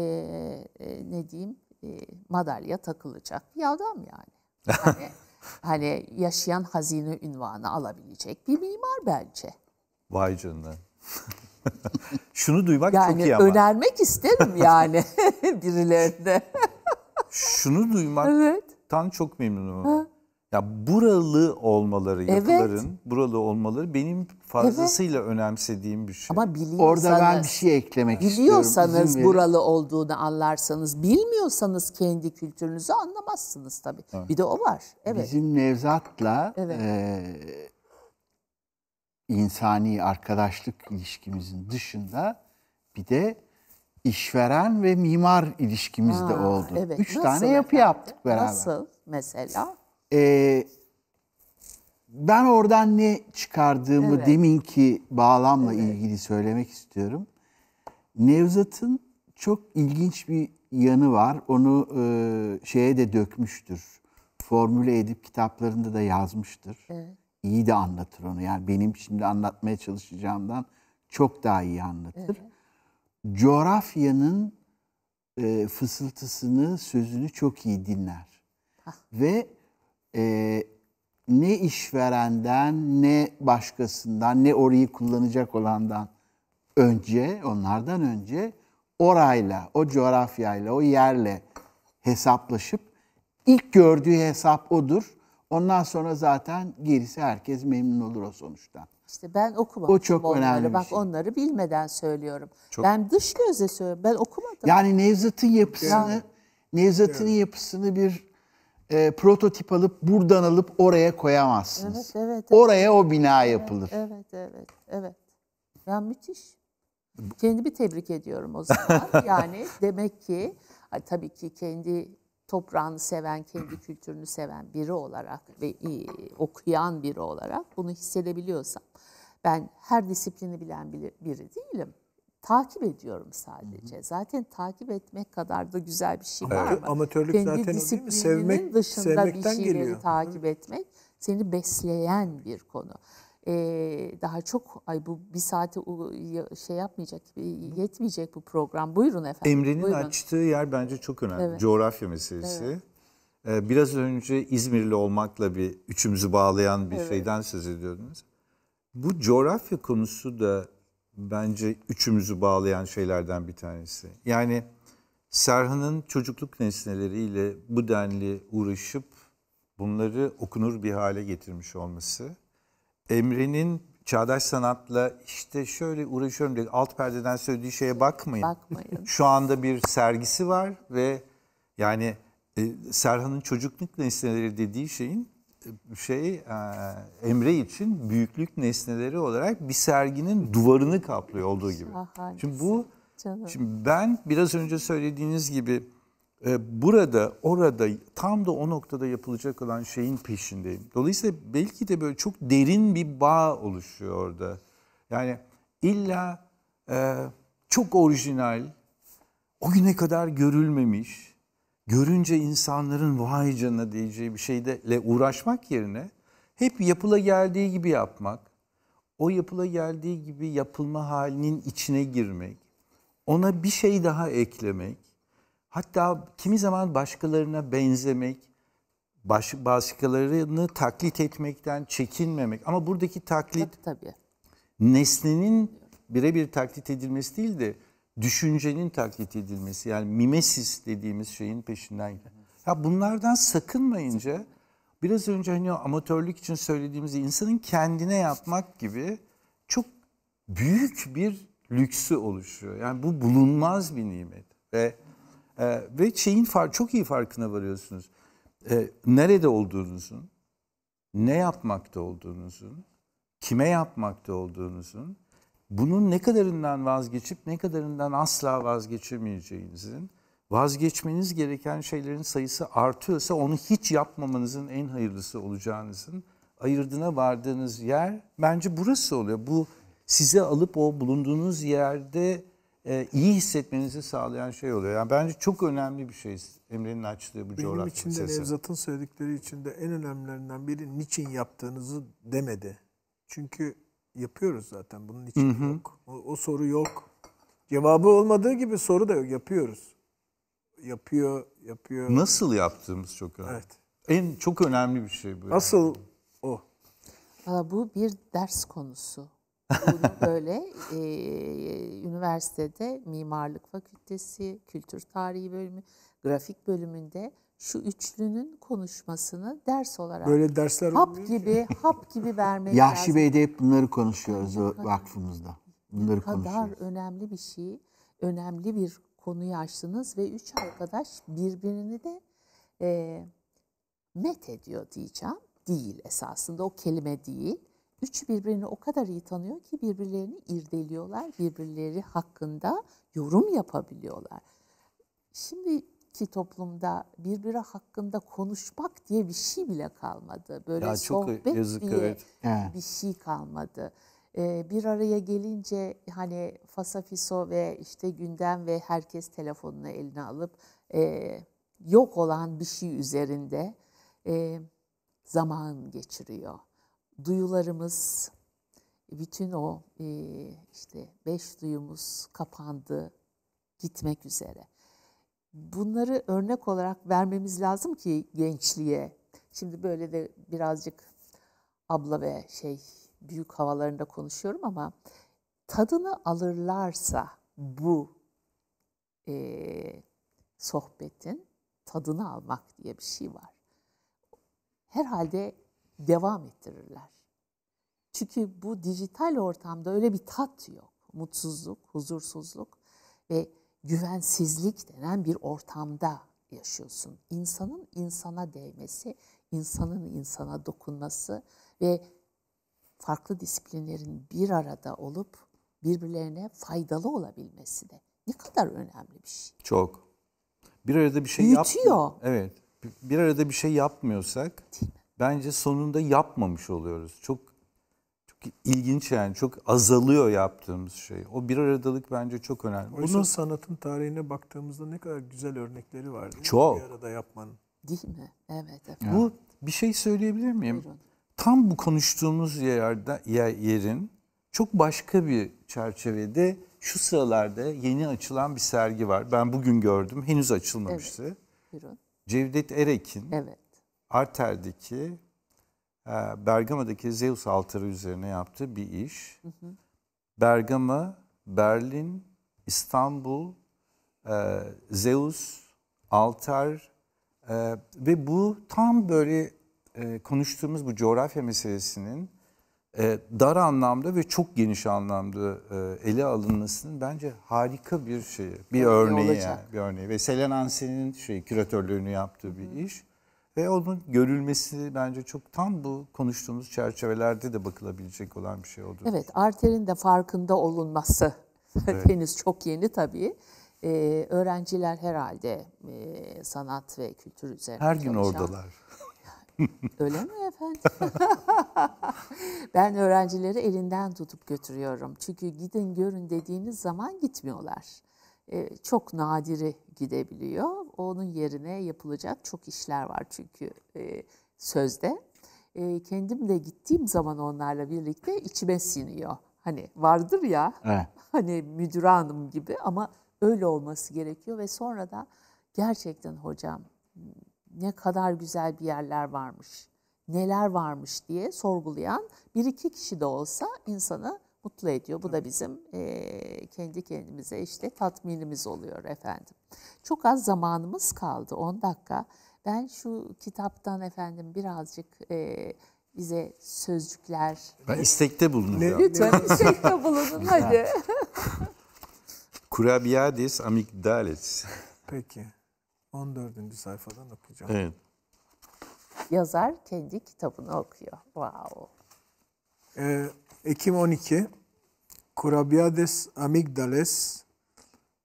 e, ne diyeyim e, madalya takılacak bir adam yani. Hani, hani yaşayan hazine ünvanı alabilecek bir mimar bence.
Vay canına. Şunu duymak yani çok iyi ama. Yani
önermek isterim yani birilerine.
Şunu duymaktan evet. çok memnunum. Ha. Ya buralı olmaları, evet. buralı olmaları benim fazlasıyla evet. önemsediğim bir şey. Ama Orada ben bir şey eklemek biliyorsanız istiyorum. Biliyorsanız buralı
olduğunu anlarsanız, bilmiyorsanız kendi kültürünüzü anlamazsınız tabii. Evet. Bir de o var. Evet.
Bizim Nevzat'la evet. e, insani arkadaşlık ilişkimizin dışında bir de işveren ve mimar ilişkimiz de oldu. Evet. Üç Nasıl tane efendim? yapı yaptık beraber. Nasıl
mesela?
Ee, ben oradan ne çıkardığımı evet. deminki bağlamla evet. ilgili söylemek istiyorum. Nevzat'ın çok ilginç bir yanı var. Onu e, şeye de dökmüştür. Formüle edip kitaplarında da yazmıştır. Evet. İyi de anlatır onu. Yani benim şimdi anlatmaya çalışacağımdan çok daha iyi anlatır. Evet coğrafyanın e, fısıltısını, sözünü çok iyi dinler. Hah. Ve e, ne işverenden, ne başkasından, ne orayı kullanacak olandan önce, onlardan önce orayla, o coğrafyayla, o yerle hesaplaşıp ilk gördüğü hesap odur. Ondan sonra zaten gerisi herkes memnun olur o sonuçtan.
İşte ben okumadım. O çok onları. önemli. Bak şey. onları bilmeden söylüyorum. Çok... Ben dış gözle söylüyorum. Ben okumadım. Yani Nevzat'ın yapısını yani. Nevzat'ın evet. yapısını bir
e, prototip alıp buradan alıp oraya koyamazsınız. Evet,
evet, evet. Oraya o bina yapılır. Evet, evet, evet. evet. Ya müthiş. Kendimi tebrik ediyorum o zaman. yani demek ki tabii ki kendi toprağını seven, kendi kültürünü seven biri olarak ve okuyan biri olarak bunu hissedebiliyorsam ben her disiplini bilen biri değilim. Takip ediyorum sadece. Hı hı. Zaten takip etmek kadar da güzel bir şey var mı? Amatörlük Kendi zaten değil Sevmek, dışında bir şeyleri geliyor. takip etmek seni besleyen bir konu daha çok ay bu bir saate şey yapmayacak e, yetmeyecek bu program. Buyurun efendim. Emre'nin buyurun.
açtığı yer bence çok önemli. Evet. Coğrafya meselesi. Evet. biraz önce İzmirli olmakla bir üçümüzü bağlayan bir evet. şeyden söz ediyordunuz. Bu coğrafya konusu da bence üçümüzü bağlayan şeylerden bir tanesi. Yani Serhan'ın çocukluk nesneleriyle bu denli uğraşıp bunları okunur bir hale getirmiş olması Emre'nin çağdaş sanatla işte şöyle uğraşıyorum dedi. Alt perdeden söylediği şeye bakmayın. Bakmayın. Şu anda bir sergisi var ve yani e, Serhan'ın çocukluk nesneleri dediği şeyin e, şey e, Emre için büyüklük nesneleri olarak bir serginin duvarını kaplıyor olduğu gibi. Şimdi bu Canım. şimdi ben biraz önce söylediğiniz gibi e, burada, orada, tam da o noktada yapılacak olan şeyin peşindeyim. Dolayısıyla belki de böyle çok derin bir bağ oluşuyor orada. Yani illa e, çok orijinal, o güne kadar görülmemiş, görünce insanların vay canına diyeceği bir şeyle uğraşmak yerine hep yapıla geldiği gibi yapmak, o yapıla geldiği gibi yapılma halinin içine girmek, ona bir şey daha eklemek, Hatta kimi zaman başkalarına benzemek, baş, başkalarını taklit etmekten çekinmemek. Ama buradaki taklit tabii, tabii. nesnenin birebir taklit edilmesi değil de düşüncenin taklit edilmesi. Yani mimesis dediğimiz şeyin peşinden. Ya bunlardan sakınmayınca biraz önce hani o amatörlük için söylediğimiz insanın kendine yapmak gibi çok büyük bir lüksü oluşuyor. Yani bu bulunmaz bir nimet ve e, ve şeyin far, çok iyi farkına varıyorsunuz. E, nerede olduğunuzun, ne yapmakta olduğunuzun, kime yapmakta olduğunuzun, bunun ne kadarından vazgeçip ne kadarından asla vazgeçemeyeceğinizin, vazgeçmeniz gereken şeylerin sayısı artıyorsa onu hiç yapmamanızın en hayırlısı olacağınızın ayırdına vardığınız yer bence burası oluyor. Bu size alıp o bulunduğunuz yerde e, iyi hissetmenizi sağlayan şey oluyor. Yani bence çok önemli bir şey Emre'nin açtığı bu Benim coğrafya için de Nevzat'ın
söyledikleri içinde en önemlilerinden biri niçin yaptığınızı demedi. Çünkü yapıyoruz zaten bunun için hı hı. yok. O, o soru yok. Cevabı olmadığı gibi soru da yok. Yapıyoruz. Yapıyor, yapıyor. Nasıl
yaptığımız çok önemli. Evet. En çok önemli bir şey bu. Nasıl yani. o?
Valla bu bir ders
konusu. böyle e, üniversitede mimarlık fakültesi, kültür tarihi bölümü, grafik bölümünde şu üçlünün konuşmasını ders olarak böyle dersler hap gibi hap gibi vermek Yahşi lazım.
Bey'de hep bunları konuşuyoruz o vakfımızda. Bunları kadar
konuşuyoruz. önemli bir şey, önemli bir konuyu açtınız ve üç arkadaş birbirini de e, met ediyor diyeceğim. Değil esasında o kelime değil. Üç birbirini o kadar iyi tanıyor ki birbirlerini irdeliyorlar, birbirleri hakkında yorum yapabiliyorlar. Şimdiki toplumda birbiri hakkında konuşmak diye bir şey bile kalmadı. Böyle ya sohbet yazık, diye evet. bir şey kalmadı ee, bir araya gelince hani fasafiso ve işte gündem ve herkes telefonunu eline alıp e, yok olan bir şey üzerinde e, zaman geçiriyor duyularımız, bütün o e, işte beş duyumuz kapandı, gitmek üzere. Bunları örnek olarak vermemiz lazım ki gençliğe. Şimdi böyle de birazcık abla ve şey büyük havalarında konuşuyorum ama tadını alırlarsa bu e, sohbetin tadını almak diye bir şey var. Herhalde devam ettirirler. Çünkü bu dijital ortamda öyle bir tat yok. Mutsuzluk, huzursuzluk ve güvensizlik denen bir ortamda yaşıyorsun. İnsanın insana değmesi, insanın insana dokunması ve farklı disiplinlerin bir arada olup birbirlerine faydalı olabilmesi de ne kadar önemli bir şey.
Çok. Bir arada bir şey Büyütüyor. yapmıyor. Evet. Bir arada bir şey yapmıyorsak bence sonunda yapmamış oluyoruz. Çok çok ilginç yani çok azalıyor yaptığımız şey. O bir aradalık bence çok önemli.
Oysa Bunu, sanatın tarihine baktığımızda ne kadar güzel örnekleri var. Çok. Bir arada yapmanın. Değil mi?
Evet efendim. Bu bir şey söyleyebilir miyim? Buyurun. Tam bu konuştuğumuz yerde yer, yerin çok başka bir çerçevede şu sıralarda yeni açılan bir sergi var. Ben bugün gördüm. Henüz açılmamıştı. Evet. Buyurun. Cevdet Erek'in evet. Arter'deki e, Bergama'daki Zeus altarı üzerine yaptığı bir iş. Hı hı. Bergama, Berlin, İstanbul, e, Zeus, altar e, ve bu tam böyle konuştuğumuz bu coğrafya meselesinin dar anlamda ve çok geniş anlamda ele alınmasının bence harika bir şeyi, bir örneği yani, bir örneği. Ve Selen Ansen'in şey küratörlüğünü yaptığı bir Hı. iş. Ve onun görülmesi bence çok tam bu konuştuğumuz çerçevelerde de bakılabilecek olan bir şey oldu.
Evet, arterin de farkında olunması evet. henüz çok yeni tabii. Ee, öğrenciler herhalde e, sanat ve kültür üzerine Her gün çalışan. oradalar. Öyle mi efendim? ben öğrencileri elinden tutup götürüyorum. Çünkü gidin görün dediğiniz zaman gitmiyorlar. E, çok nadiri gidebiliyor. Onun yerine yapılacak çok işler var çünkü e, sözde. E, kendim de gittiğim zaman onlarla birlikte içime siniyor. Hani vardır ya evet. hani müdür hanım gibi ama öyle olması gerekiyor ve sonra da gerçekten hocam ne kadar güzel bir yerler varmış, neler varmış diye sorgulayan bir iki kişi de olsa insanı mutlu ediyor. Bu da bizim e, kendi kendimize işte tatminimiz oluyor efendim. Çok az zamanımız kaldı 10 dakika. Ben şu kitaptan efendim birazcık e, bize sözcükler... Ben istekte bulunuyorum. Lütfen istekte bulunun hadi.
Kurabiades amigdales.
Peki. 14. sayfadan okuyacağım. Evet.
Yazar kendi kitabını okuyor. Wow.
Ee, Ekim 12 Kurabiades amigdales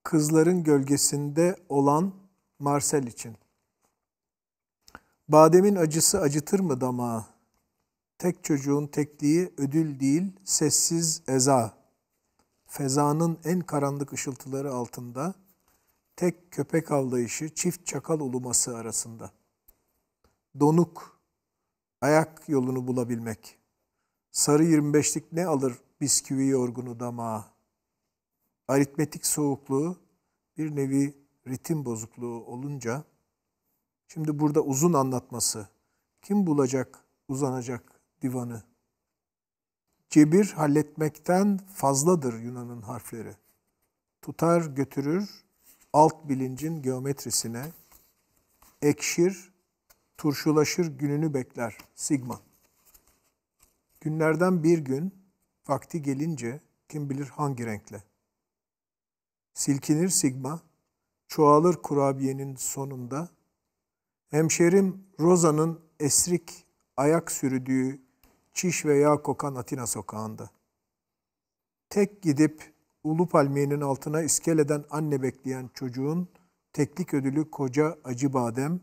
kızların gölgesinde olan Marcel için. Bademin acısı acıtır mı damağı? Tek çocuğun tekliği ödül değil, sessiz eza. Fezanın en karanlık ışıltıları altında, tek köpek avlayışı, çift çakal uluması arasında. Donuk, ayak yolunu bulabilmek.'' Sarı 25'lik ne alır bisküvi yorgunu damağa? Aritmetik soğukluğu bir nevi ritim bozukluğu olunca, şimdi burada uzun anlatması, kim bulacak, uzanacak divanı? Cebir halletmekten fazladır Yunan'ın harfleri. Tutar götürür alt bilincin geometrisine, ekşir, turşulaşır gününü bekler Sigma. Günlerden bir gün, vakti gelince kim bilir hangi renkle. Silkinir sigma, çoğalır kurabiyenin sonunda. Hemşerim Roza'nın esrik ayak sürdüğü çiş ve yağ kokan Atina sokağında. Tek gidip ulu palmiyenin altına iskeleden anne bekleyen çocuğun teklik ödülü koca acı badem,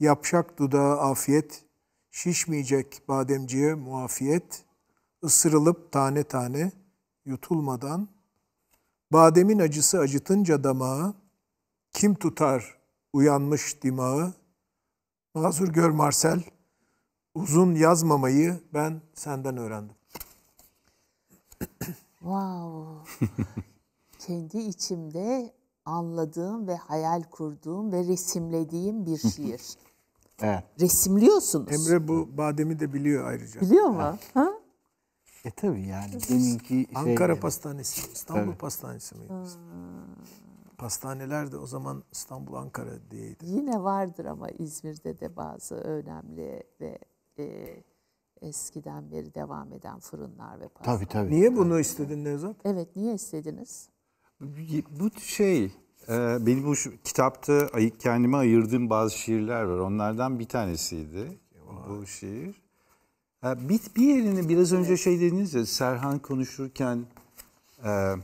yapşak dudağı afiyet, şişmeyecek bademciye muafiyet, ısırılıp tane tane yutulmadan, bademin acısı acıtınca damağı, kim tutar uyanmış dimağı, mazur gör Marcel, uzun yazmamayı ben senden öğrendim.
Wow. Kendi içimde anladığım ve hayal kurduğum ve resimlediğim bir şiir.
Evet. Resimliyorsunuz. Emre bu bademi de biliyor ayrıca. Biliyor mu? Ha? ha? E tabi yani deminki şey... Ankara Pastanesi, İstanbul tabii. Pastanesi mi? Pastaneler de o zaman İstanbul, Ankara diyeydi.
Yine vardır ama İzmir'de de bazı önemli ve e, eskiden beri devam eden fırınlar ve
pastaneler. Tabii tabii.
Niye bunu istedin Nevzat? Evet, niye istediniz?
Bu şey ee, Beni bu kitapta kendime ayırdığım bazı şiirler var. Onlardan bir tanesiydi bu şiir. Ee, bir, bir yerini biraz önce şey dediniz ya Serhan konuşurken e,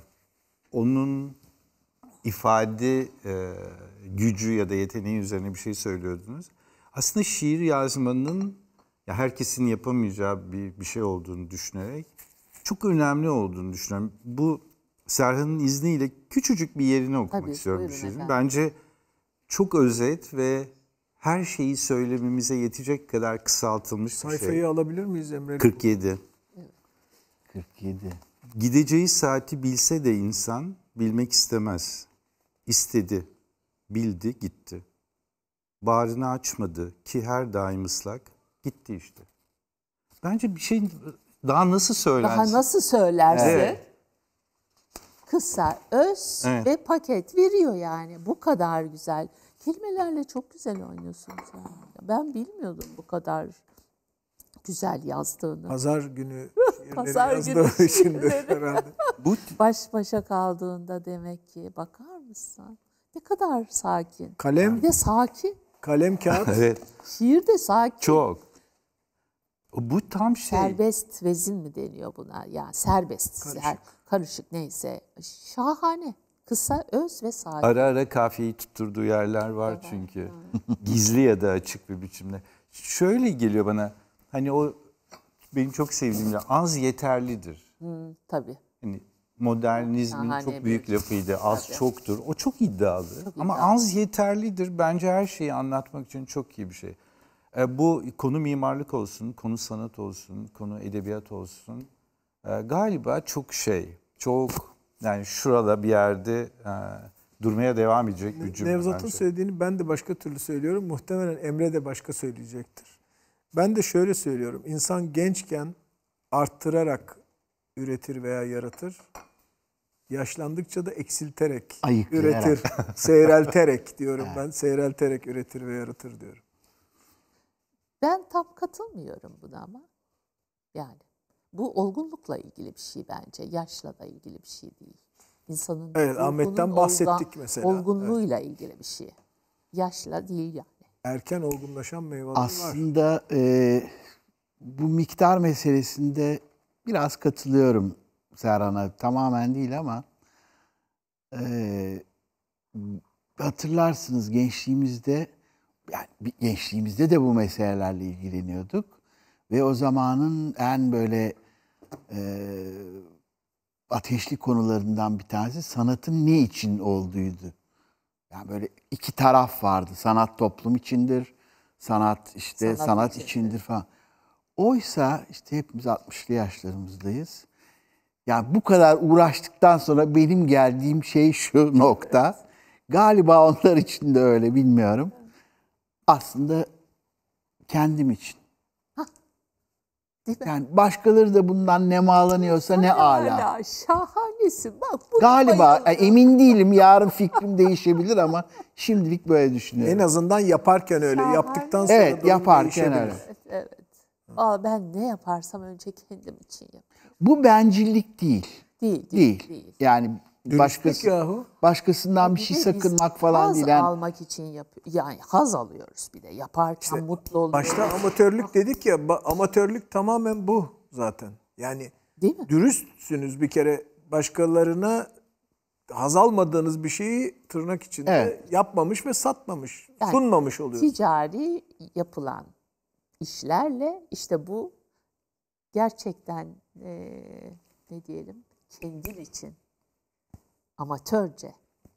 onun ifade e, gücü ya da yeteneği üzerine bir şey söylüyordunuz. Aslında şiir yazmanın ya herkesin yapamayacağı bir, bir şey olduğunu düşünerek çok önemli olduğunu düşünüyorum. Bu Serhan'ın izniyle küçücük bir yerini okumak Tabii, istiyorum bir şeyin. Bence çok özet ve her şeyi söylememize yetecek kadar kısaltılmış Sayfayı bir şey. Sayfayı alabilir miyiz Emre? 47. 47. Gideceği saati bilse de insan bilmek istemez. İstedi, bildi, gitti. Bağrını açmadı ki her daim ıslak, gitti işte. Bence bir şey daha nasıl söylensin? Daha
nasıl söylerse? Evet kısa, öz evet. ve paket veriyor yani. Bu kadar güzel. Kelimelerle çok güzel oynuyorsunuz yani. Ben bilmiyordum bu kadar güzel yazdığını. Pazar günü Pazar
günü şimdi Bu
baş başa kaldığında demek ki bakar mısın? Ne kadar sakin. Kalem. Bir de sakin.
Kalem kağıt. evet.
Şiir de sakin.
Çok. Bu tam şey.
Serbest vezin mi deniyor buna? Yani serbest. Karışık. Yani karışık neyse. Şahane. Kısa, öz ve sade. Ara
ara kafiyeyi tutturduğu yerler var evet. çünkü. Gizli ya da açık bir biçimde. Şöyle geliyor bana. Hani o benim çok sevdiğim az yeterlidir. Hmm, tabii. Hani modernizmin Şahane çok büyük bir... lafıydı. Az tabii. çoktur. O çok iddialı. Çok iddialı. Ama az yeterlidir. Bence her şeyi anlatmak için çok iyi bir şey. E, bu konu mimarlık olsun, konu sanat olsun, konu edebiyat olsun. E, galiba çok şey, çok yani şurada bir yerde e, durmaya devam edecek bir cümle Nevzat'ın bence.
söylediğini ben de başka türlü söylüyorum. Muhtemelen Emre de başka söyleyecektir. Ben de şöyle söylüyorum. İnsan gençken arttırarak üretir veya yaratır. Yaşlandıkça da eksilterek üretir, seyrelterek diyorum ben. Seyrelterek üretir ve yaratır diyorum.
Ben tam katılmıyorum buna ama yani bu olgunlukla ilgili bir şey bence. Yaşla da ilgili bir şey değil. İnsanın Evet, Ahmet'ten bahsettik mesela.
Olgunluğuyla evet. ilgili bir şey. Yaşla değil yani. Erken olgunlaşan meyveler
Aslında, var. Aslında e, bu miktar meselesinde biraz katılıyorum Serhan'a. Tamamen değil ama e, hatırlarsınız gençliğimizde yani gençliğimizde de bu meselelerle ilgileniyorduk. Ve o zamanın en böyle e, ateşli konularından bir tanesi sanatın ne için olduğuydu. Yani böyle iki taraf vardı. Sanat toplum içindir, sanat işte sanat, sanat içindir. falan. Oysa işte hepimiz 60'lı yaşlarımızdayız. Yani bu kadar uğraştıktan sonra benim geldiğim şey şu nokta. Galiba onlar için de öyle bilmiyorum aslında kendim için. Yani başkaları da bundan ne mağlanıyorsa
ne ala.
şahanesin. Bak bu Galiba
yani emin değilim yarın fikrim değişebilir ama şimdilik böyle düşünüyorum. En azından yaparken öyle. Şahane. Yaptıktan sonra Evet, yaparken öyle.
Evet, evet. Aa, ben ne yaparsam önce kendim için yapıyorum.
Bu
bencillik değil. Değil, değil. Değil. değil. Yani Başkası, yahu. Başkasından bir, bir şey
sakınmak falan haz almak için yap yani haz alıyoruz bir de yaparken işte, mutlu
oluyoruz. Başta amatörlük dedik ya amatörlük tamamen bu zaten. Yani Değil mi? dürüstsünüz bir kere başkalarına haz almadığınız bir şeyi tırnak içinde evet. yapmamış ve satmamış, yani, sunmamış oluyorsunuz.
Ticari yapılan işlerle işte bu gerçekten e, ne diyelim kendin için amatörce.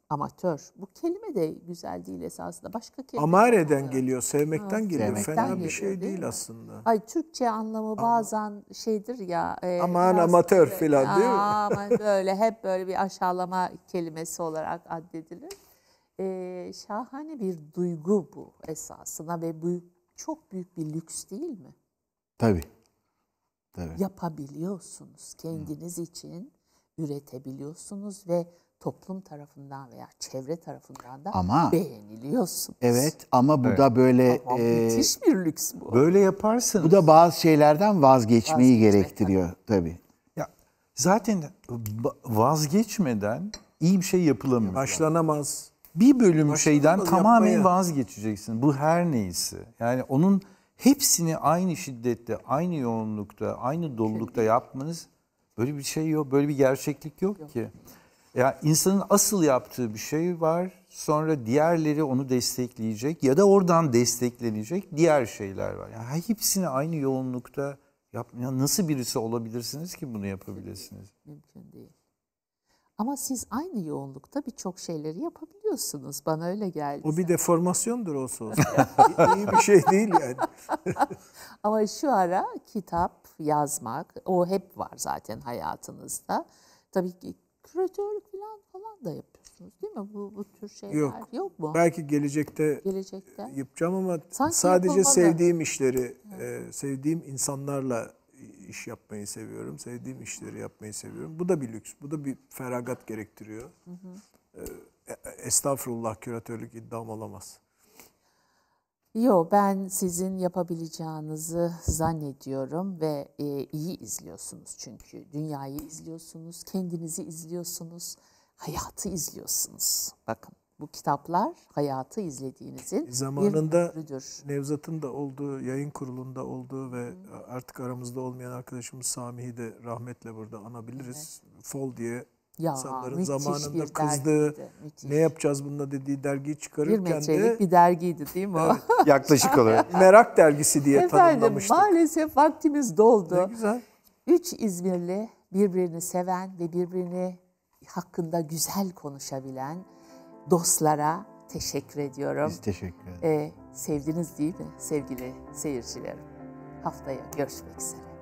Amatör. Bu kelime de güzel değil esasında. Başka kelime.
Amare'den geliyor, sevmekten ha, geliyor. Sevmekten Fena geliyor, bir şey değil, değil aslında.
Ay Türkçe anlamı Ama. bazen şeydir ya. E, Aman amatör böyle, filan değil mi? Aman böyle hep böyle bir aşağılama kelimesi olarak addedilir. E, şahane bir duygu bu esasında ve bu çok büyük bir lüks değil mi? Tabii. Tabii. Yapabiliyorsunuz kendiniz Hı. için üretebiliyorsunuz ve toplum tarafından veya çevre tarafından da ama,
beğeniliyorsunuz. Evet ama bu evet. da böyle... Ama e, müthiş bir lüks bu. Böyle yaparsınız. Bu da bazı şeylerden vazgeçmeyi Vazgeçmek gerektiriyor tabii. tabii.
Ya, zaten vazgeçmeden iyi bir şey yapılamıyor. Başlanamaz. Bir bölüm Başlanamaz şeyden tamamen yapmaya. vazgeçeceksin. Bu her neyse. Yani onun hepsini aynı şiddette, aynı yoğunlukta, aynı dolulukta yapmanız böyle bir şey yok, böyle bir gerçeklik yok, yok. ki. Ya insanın asıl yaptığı bir şey var. Sonra diğerleri onu destekleyecek ya da oradan desteklenecek diğer şeyler var. Yani hepsini aynı yoğunlukta yap ya nasıl birisi olabilirsiniz ki bunu yapabilirsiniz?
Mümkün değil. Ama siz aynı yoğunlukta birçok şeyleri yapabiliyorsunuz. Bana öyle geldi.
O bir deformasyondur olsa olsa. İyi bir şey değil yani.
Ama şu ara kitap yazmak, o hep var zaten hayatınızda. Tabii ki küratörlük falan
falan da yapıyorsunuz
değil mi? Bu bu tür şeyler
yok, yok
mu? Belki gelecekte, gelecekte. yapacağım ama Sanki sadece yapamadı. sevdiğim işleri, e, sevdiğim insanlarla iş yapmayı seviyorum. Sevdiğim işleri yapmayı seviyorum. Bu da bir lüks, bu da bir feragat gerektiriyor. Hı hı. E, e estağfurullah küratörlük iddiam olamaz.
Yo ben sizin yapabileceğinizi zannediyorum ve e, iyi izliyorsunuz çünkü. Dünyayı izliyorsunuz, kendinizi izliyorsunuz, hayatı izliyorsunuz. Bakın bu kitaplar hayatı izlediğinizin zamanında
bir ürüdür. Nevzat'ın da olduğu, yayın kurulunda olduğu ve Hı. artık aramızda olmayan arkadaşımız Sami'yi de rahmetle burada anabiliriz. Evet. Fol diye ya, insanların zamanında kızdığı, dergiydi, ne yapacağız bunda dediği dergiyi çıkarırken de... Bir metrelik
bir dergiydi değil mi o? Evet,
yaklaşık olarak.
Merak dergisi diye Efendim, tanımlamıştık.
maalesef vaktimiz doldu. Ne güzel. Üç İzmirli birbirini seven ve birbirini hakkında güzel konuşabilen dostlara teşekkür ediyorum. Biz teşekkür ederiz. Ee, sevdiniz değil mi sevgili seyircilerim? Haftaya görüşmek üzere.